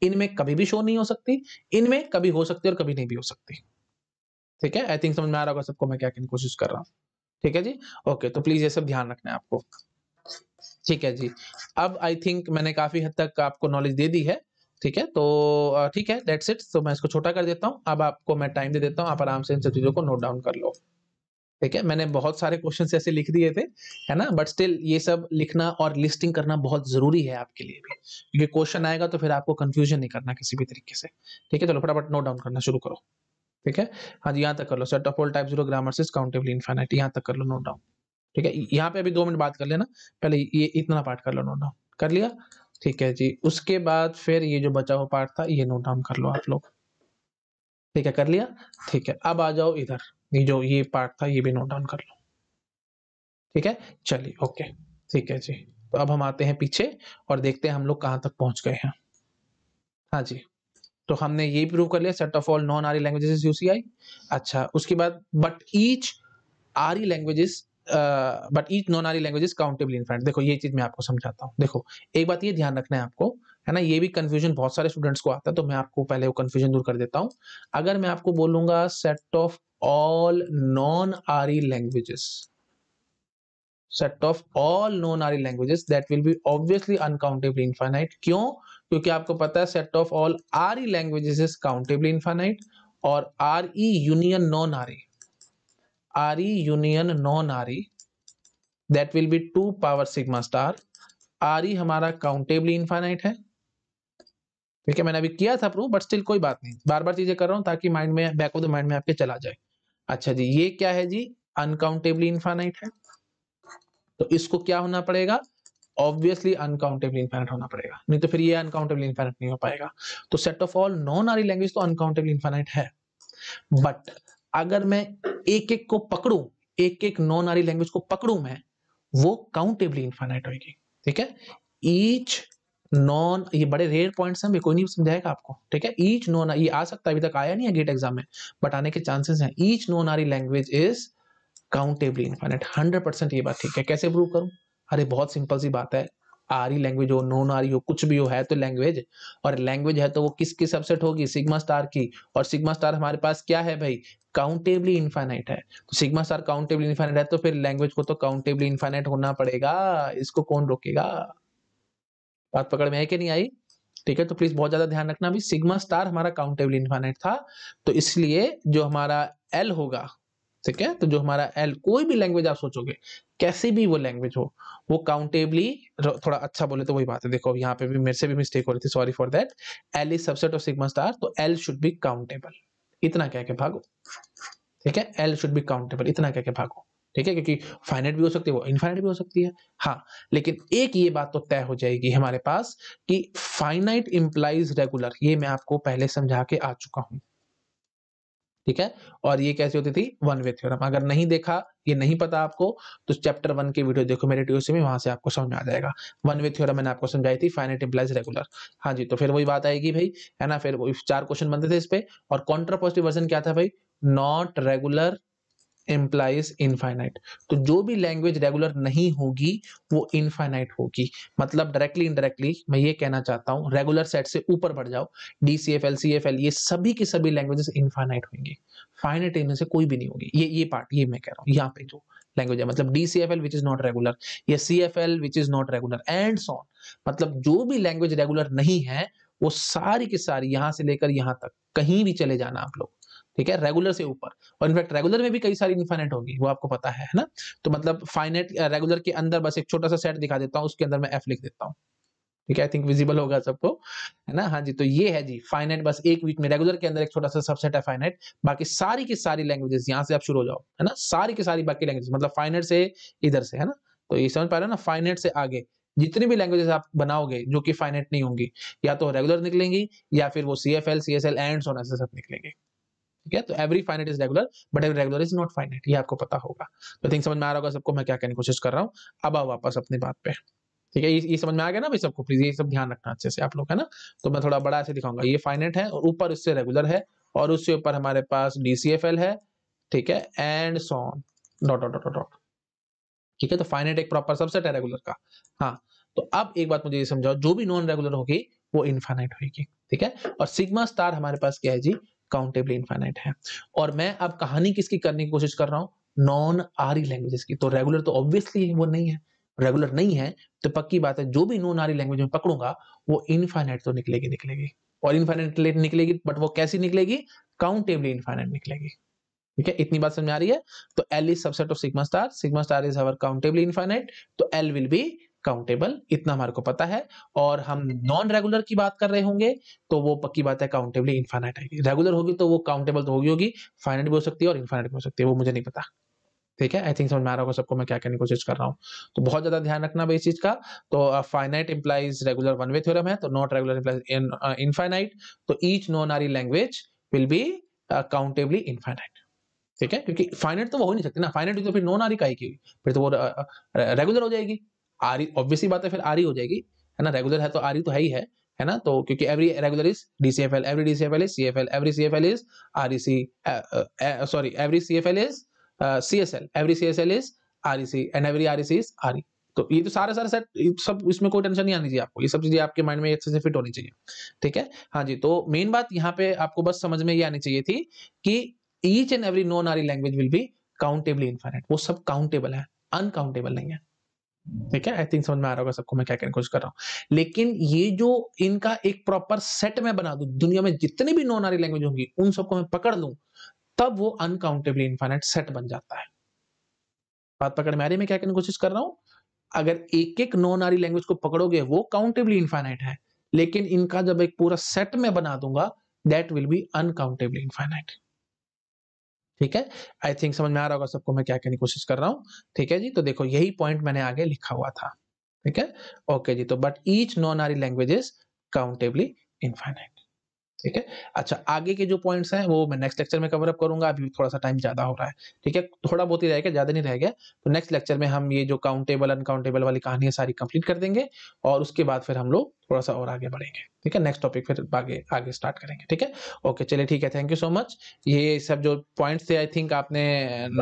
इनमें कभी भी शो नहीं हो सकती इनमें कभी हो सकती है और कभी नहीं भी हो सकती ठीक है आई थिंक समझ में आ रहा होगा सबको मैं क्या कहने की कोशिश कर रहा हूँ ठीक है जी ओके तो प्लीज ये सब ध्यान रखना है आपको ठीक है जी अब आई थिंक मैंने काफी हद तक आपको नॉलेज दे दी है ठीक है तो ठीक है डेट इट तो मैं इसको छोटा कर देता हूँ अब आपको मैं टाइम दे देता हूँ आप आराम से इन सब चीज़ों को नोट डाउन कर लो ठीक है मैंने बहुत सारे क्वेश्चन ऐसे लिख दिए थे है ना बट स्टिल ये सब लिखना और लिस्टिंग करना बहुत जरूरी है आपके लिए भी क्योंकि क्वेश्चन आएगा तो फिर आपको कंफ्यूजन नहीं करना किसी भी तरीके से ठीक है चलो फटाफट नोट डाउन करना शुरू करो ठीक है हाँ जी यहाँ तक कर लो set of all type zero grammars is countable infinite यहाँ तक कर लो नोट डाउन ठीक है यहाँ पे अभी दो मिनट बात कर लेना पहले ये इतना पार्ट कर लो नोट डाउन कर लिया ठीक है जी उसके बाद फिर ये जो बचा हुआ पार्ट था ये नोट डाउन कर लो आप लोग ठीक है कर लिया ठीक है अब आ जाओ इधर ये जो ये पार्ट था ये भी नोट डाउन कर लो ठीक है चलिए ओके ठीक है जी तो अब हम आते हैं पीछे और देखते हैं हम लोग कहाँ तक पहुंच गए हैं हाँ जी तो हमने ये प्रूव कर लिया सेट ऑफ ऑल नॉन आरी लैंग्वेजेस यूसीआई अच्छा उसके बाद but each RE languages but each non RE language countable infinite देखो ये चीज मैं आपको समझाता हूँ देखो एक बात ये ध्यान रखना है आपको है ना ये भी कंफ्यूजन बहुत सारे स्टूडेंट्स को आता है तो मैं आपको पहले वो कंफ्यूजन दूर कर देता हूँ अगर मैं आपको बोलूंगा सेट ऑफ ऑल नॉन आरी languages set of all non आरी languages that will be obviously uncountable infinite क्यों क्योंकि आपको पता है set of all RE languages is countable infinite और R E union non RE RE union non RE that will be 2 power sigma star RE हमारा countably infinite है ठीक है मैंने अभी किया था प्रूव बट स्टिल कोई बात नहीं बार बार चीजें कर रहा हूँ ताकि माइंड में बैक ऑफ द माइंड में आपके चला जाए अच्छा जी ये क्या है जी अनकाउंटेबली इनफाइनाइट है तो इसको क्या होना पड़ेगा ऑब्वियसली अनकाउंटेबली इनफाइनाइट होना पड़ेगा नहीं तो फिर ये अनकाउंटेबली इनफाइनाइट नहीं हो पाएगा तो set of all non RE language तो अनकाउंटेबली इनफाइनाइट है बट अगर मैं एक एक को पकड़ू एक एक नॉन आरी लैंग्वेज को पकड़ू मैं वो काउंटेबली इनफाइनाइट होगी ठीक है ईच नॉन ये बड़े रेयर पॉइंट्स हैं कोई नहीं समझाएगा आपको ठीक है ईच नॉन ये आ सकता है अभी तक आया नहीं है गेट एग्जाम में बट आने के चांसेस हैं each non RE language is countably infinite hundred percent ये बात ठीक है कैसे प्रूव करूं अरे बहुत सिंपल सी बात है आरी लैंग्वेज हो नॉन आरी हो कुछ भी हो है तो लैंग्वेज और लैंग्वेज है तो वो किस किस सबसेट होगी सिग्मा स्टार की और सिग्मा स्टार हमारे पास क्या है भाई काउंटेबली इन्फाइनाइट है तो सिग्मा स्टार काउंटेबली इन्फाइनाइट है तो फिर लैंग्वेज को तो काउंटेबली इन्फाइनाइट होना पड़ेगा इसको कौन रोकेगा बात पकड़ में है कि नहीं आई ठीक है तो प्लीज बहुत ज्यादा ध्यान रखना भी सिग्मा स्टार हमारा काउंटेबली इन्फाइनाइट था तो इसलिए जो हमारा एल होगा ठीक है तो जो हमारा एल कोई भी लैंग्वेज आप सोचोगे कैसी भी वो लैंग्वेज हो वो काउंटेबली थोड़ा अच्छा बोले तो वही बात है देखो यहाँ पे भी मेरे से भी मिस्टेक हो रही थी sorry for that L is subset of sigma star तो एल शुड बी काउंटेबल इतना कह के भागो ठीक है एल शुड बी काउंटेबल इतना कह के भागो ठीक है क्योंकि फाइनेट भी हो सकती है वो इनफाइनाइट भी हो सकती है हाँ लेकिन एक ये बात तो तय हो जाएगी हमारे पास कि फाइनाइट इंप्लाइज रेगुलर ये मैं आपको पहले समझा के आ चुका हूं ठीक है और ये कैसे होती थी वन वे थ्योरम अगर नहीं देखा ये नहीं पता आपको तो चैप्टर वन की वीडियो देखो मेरे टीओसी में वहां से आपको समझ आ जाएगा वन वे थ्योरम मैंने आपको समझाई थी फाइनेट इम्प्लाइज रेगुलर हाँ जी तो फिर वही बात आएगी भाई है ना फिर चार क्वेश्चन बनते थे इस पे और कॉन्ट्रा पॉजिटिव वर्जन क्या था भाई नॉट रेगुलर एम्प्लाइज इनफाइनाइट तो जो भी लैंग्वेज रेगुलर नहीं होगी वो इनफाइनाइट होगी मतलब डायरेक्टली इनडायरेक्टली मैं ये कहना चाहता हूँ रेगुलर सेट से ऊपर बढ़ जाओ D C F L C F L ये सभी की सभी लैंग्वेजेस इनफाइनाइट होंगी फाइनाइट इनमें से कोई भी नहीं होगी ये ये पार्ट ये मैं कह रहा हूँ यहाँ पे जो लैंग्वेज है मतलब D C F L which is not regular या C F L which is not regular and so on मतलब जो भी लैंग्वेज रेगुलर नहीं है वो सारी की सारी यहाँ से लेकर यहाँ तक कहीं भी चले जाना आप लोग ठीक है रेगुलर से ऊपर और इनफैक्ट रेगुलर में भी कई सारी इन्फाइनेट होगी वो आपको पता है ना तो मतलब फाइनेट रेगुलर के अंदर बस एक छोटा सा सेट दिखा देता हूँ उसके अंदर मैं एफ लिख देता हूँ ठीक है आई थिंक विजिबल होगा सबको है ना हाँ जी तो ये है जी फाइनेट बस एक वीक में रेगुलर के अंदर एक छोटा सा सबसेट है फाइनेट बाकी सारी की सारी लैंग्वेजेस यहाँ से आप शुरू हो जाओ है ना सारी की सारी बाकी लैंग्वेजेस मतलब फाइनेट से इधर से है ना तो ये समझ पा रहे हो ना फाइनेट से आगे जितनी भी लैंग्वेजेस आप बनाओगे जो कि फाइनेट नहीं होंगी या तो रेगुलर निकलेंगी या फिर वो C F L C S L and सब निकलेंगे ठीक है तो every finite is regular but every regular is not finite ये आपको पता होगा तो थिंक समझ में आ रहा होगा सबको मैं क्या कहने की कोशिश कर रहा हूँ अब आओ वापस अपनी बात पे ठीक है ये समझ में आ गया ना भाई सबको प्लीज ये सब ध्यान रखना अच्छे से आप लोग है ना तो मैं थोड़ा बड़ा ऐसे दिखाऊंगा ये फाइनेट है और ऊपर उससे रेगुलर है और उससे ऊपर हमारे पास डीसीएफएल है ठीक है and so on dot dot dot dot ठीक है तो फाइनेट एक प्रॉपर सबसेट है रेगुलर का हाँ तो अब एक बात मुझे ये समझाओ जो भी नॉन रेगुलर होगी वो इनफाइनाइट होगी ठीक है और सिग्मा स्टार हमारे पास क्या है जी काउंटेबली इनफाइनाइट है और मैं अब कहानी किसकी करने की कोशिश कर रहा हूँ नॉन आरी लैंग्वेजेस की तो रेगुलर तो ऑब्वियसली वो नहीं है रेगुलर नहीं है तो पक्की बात है जो भी नॉन आरी लैंग्वेज में पकड़ूंगा वो इनफाइनाइट तो निकलेगी निकलेगी और इनफाइनाइट निकलेगी बट वो कैसी निकलेगी काउंटेबली इनफाइनाइट निकलेगी ठीक है इतनी बात समझ आ रही है तो L is subset of sigma star sigma star is our countably infinite तो एल विल बी काउंटेबल इतना हमारे को पता है और हम नॉन रेगुलर की बात कर रहे होंगे तो वो पक्की बात है काउंटेबल इन्फाइनाइट आएगी रेगुलर होगी तो वो काउंटेबल तो होगी होगी फाइनाइट भी हो सकती है और इन्फाइनाइट भी हो सकती है वो मुझे नहीं पता ठीक है आई थिंक समझ में आ रहा होगा सबको मैं क्या कहने की कोशिश कर रहा हूँ तो बहुत ज्यादा ध्यान रखना भाई इस चीज का तो finite implies regular one way theorem है तो नॉट रेगुलर इंप्लाइज इनफाइनाइट तो each non RE language will be countably infinite ठीक है क्योंकि फाइनाइट तो वो हो नहीं सकती ना फाइनाइट तो फिर नॉन आरी का ही की फिर तो वो रेगुलर uh, uh, हो जाएगी आरी ऑब्वियसली बात है फिर आरी हो जाएगी है ना रेगुलर है तो आरी तो है ही है है ना तो क्योंकि every regular is DCFL every DCFL is CFL every CFL is REC sorry every CFL is CSL every CSL is REC and every REC is RE तो ये तो सारा सारा सेट सब इसमें कोई टेंशन नहीं आनी चाहिए आपको ये सब चीजें आपके माइंड में अच्छे से फिट होनी चाहिए ठीक है हाँ जी तो मेन बात यहाँ पे आपको बस समझ में ये आनी चाहिए थी कि each and every non RE language will be countably infinite वो सब काउंटेबल है अनकाउंटेबल नहीं है ठीक है आई थिंक समझ में आ रहा होगा सबको मैं क्या कहने कोशिश कर रहा हूँ लेकिन ये जो इनका एक प्रॉपर सेट में बना दू दुनिया में जितनी भी नॉन आरी लैंग्वेज होंगी उन सबको मैं पकड़ लू तब वो अनकाउंटेबली इन्फाइनाइट सेट बन जाता है बात पकड़ में आ रही मैं क्या कहने कोशिश कर रहा हूँ अगर एक एक नॉन आरी लैंग्वेज को पकड़ोगे वो काउंटेबली इन्फाइनाइट है लेकिन इनका जब एक पूरा सेट में बना दूंगा that will be uncountably infinite ठीक है आई थिंक समझ में आ रहा होगा सबको मैं क्या कहने की कोशिश कर रहा हूँ ठीक है जी तो देखो यही पॉइंट मैंने आगे लिखा हुआ था ठीक है ओके जी तो बट ईच नॉन आरी लैंग्वेजेस काउंटेबली इनफाइनाइट ठीक है अच्छा आगे के जो पॉइंट्स हैं वो मैं नेक्स्ट लेक्चर में कवर अप करूंगा अभी थोड़ा सा टाइम ज्यादा हो रहा है ठीक है थोड़ा बहुत ही रह गया ज्यादा नहीं रह गया तो नेक्स्ट लेक्चर में हम ये जो काउंटेबल अनकाउंटेबल वाली कहानी है सारी कंप्लीट कर देंगे और उसके बाद फिर हम लोग थोड़ा सा और आगे बढ़ेंगे ठीक है नेक्स्ट टॉपिक फिर आगे आगे स्टार्ट करेंगे ठीक है ओके चलिए ठीक है थैंक यू सो मच ये सब जो पॉइंट्स थे आई थिंक आपने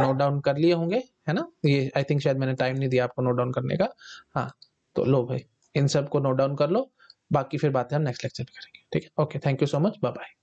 नोट डाउन कर लिए होंगे है ना ये आई थिंक शायद मैंने टाइम नहीं दिया आपको नोट डाउन करने का हाँ तो लो भाई इन सब को नोट डाउन कर लो बाकी फिर बातें हम नेक्स्ट लेक्चर में करेंगे ठीक है okay thank you so much bye bye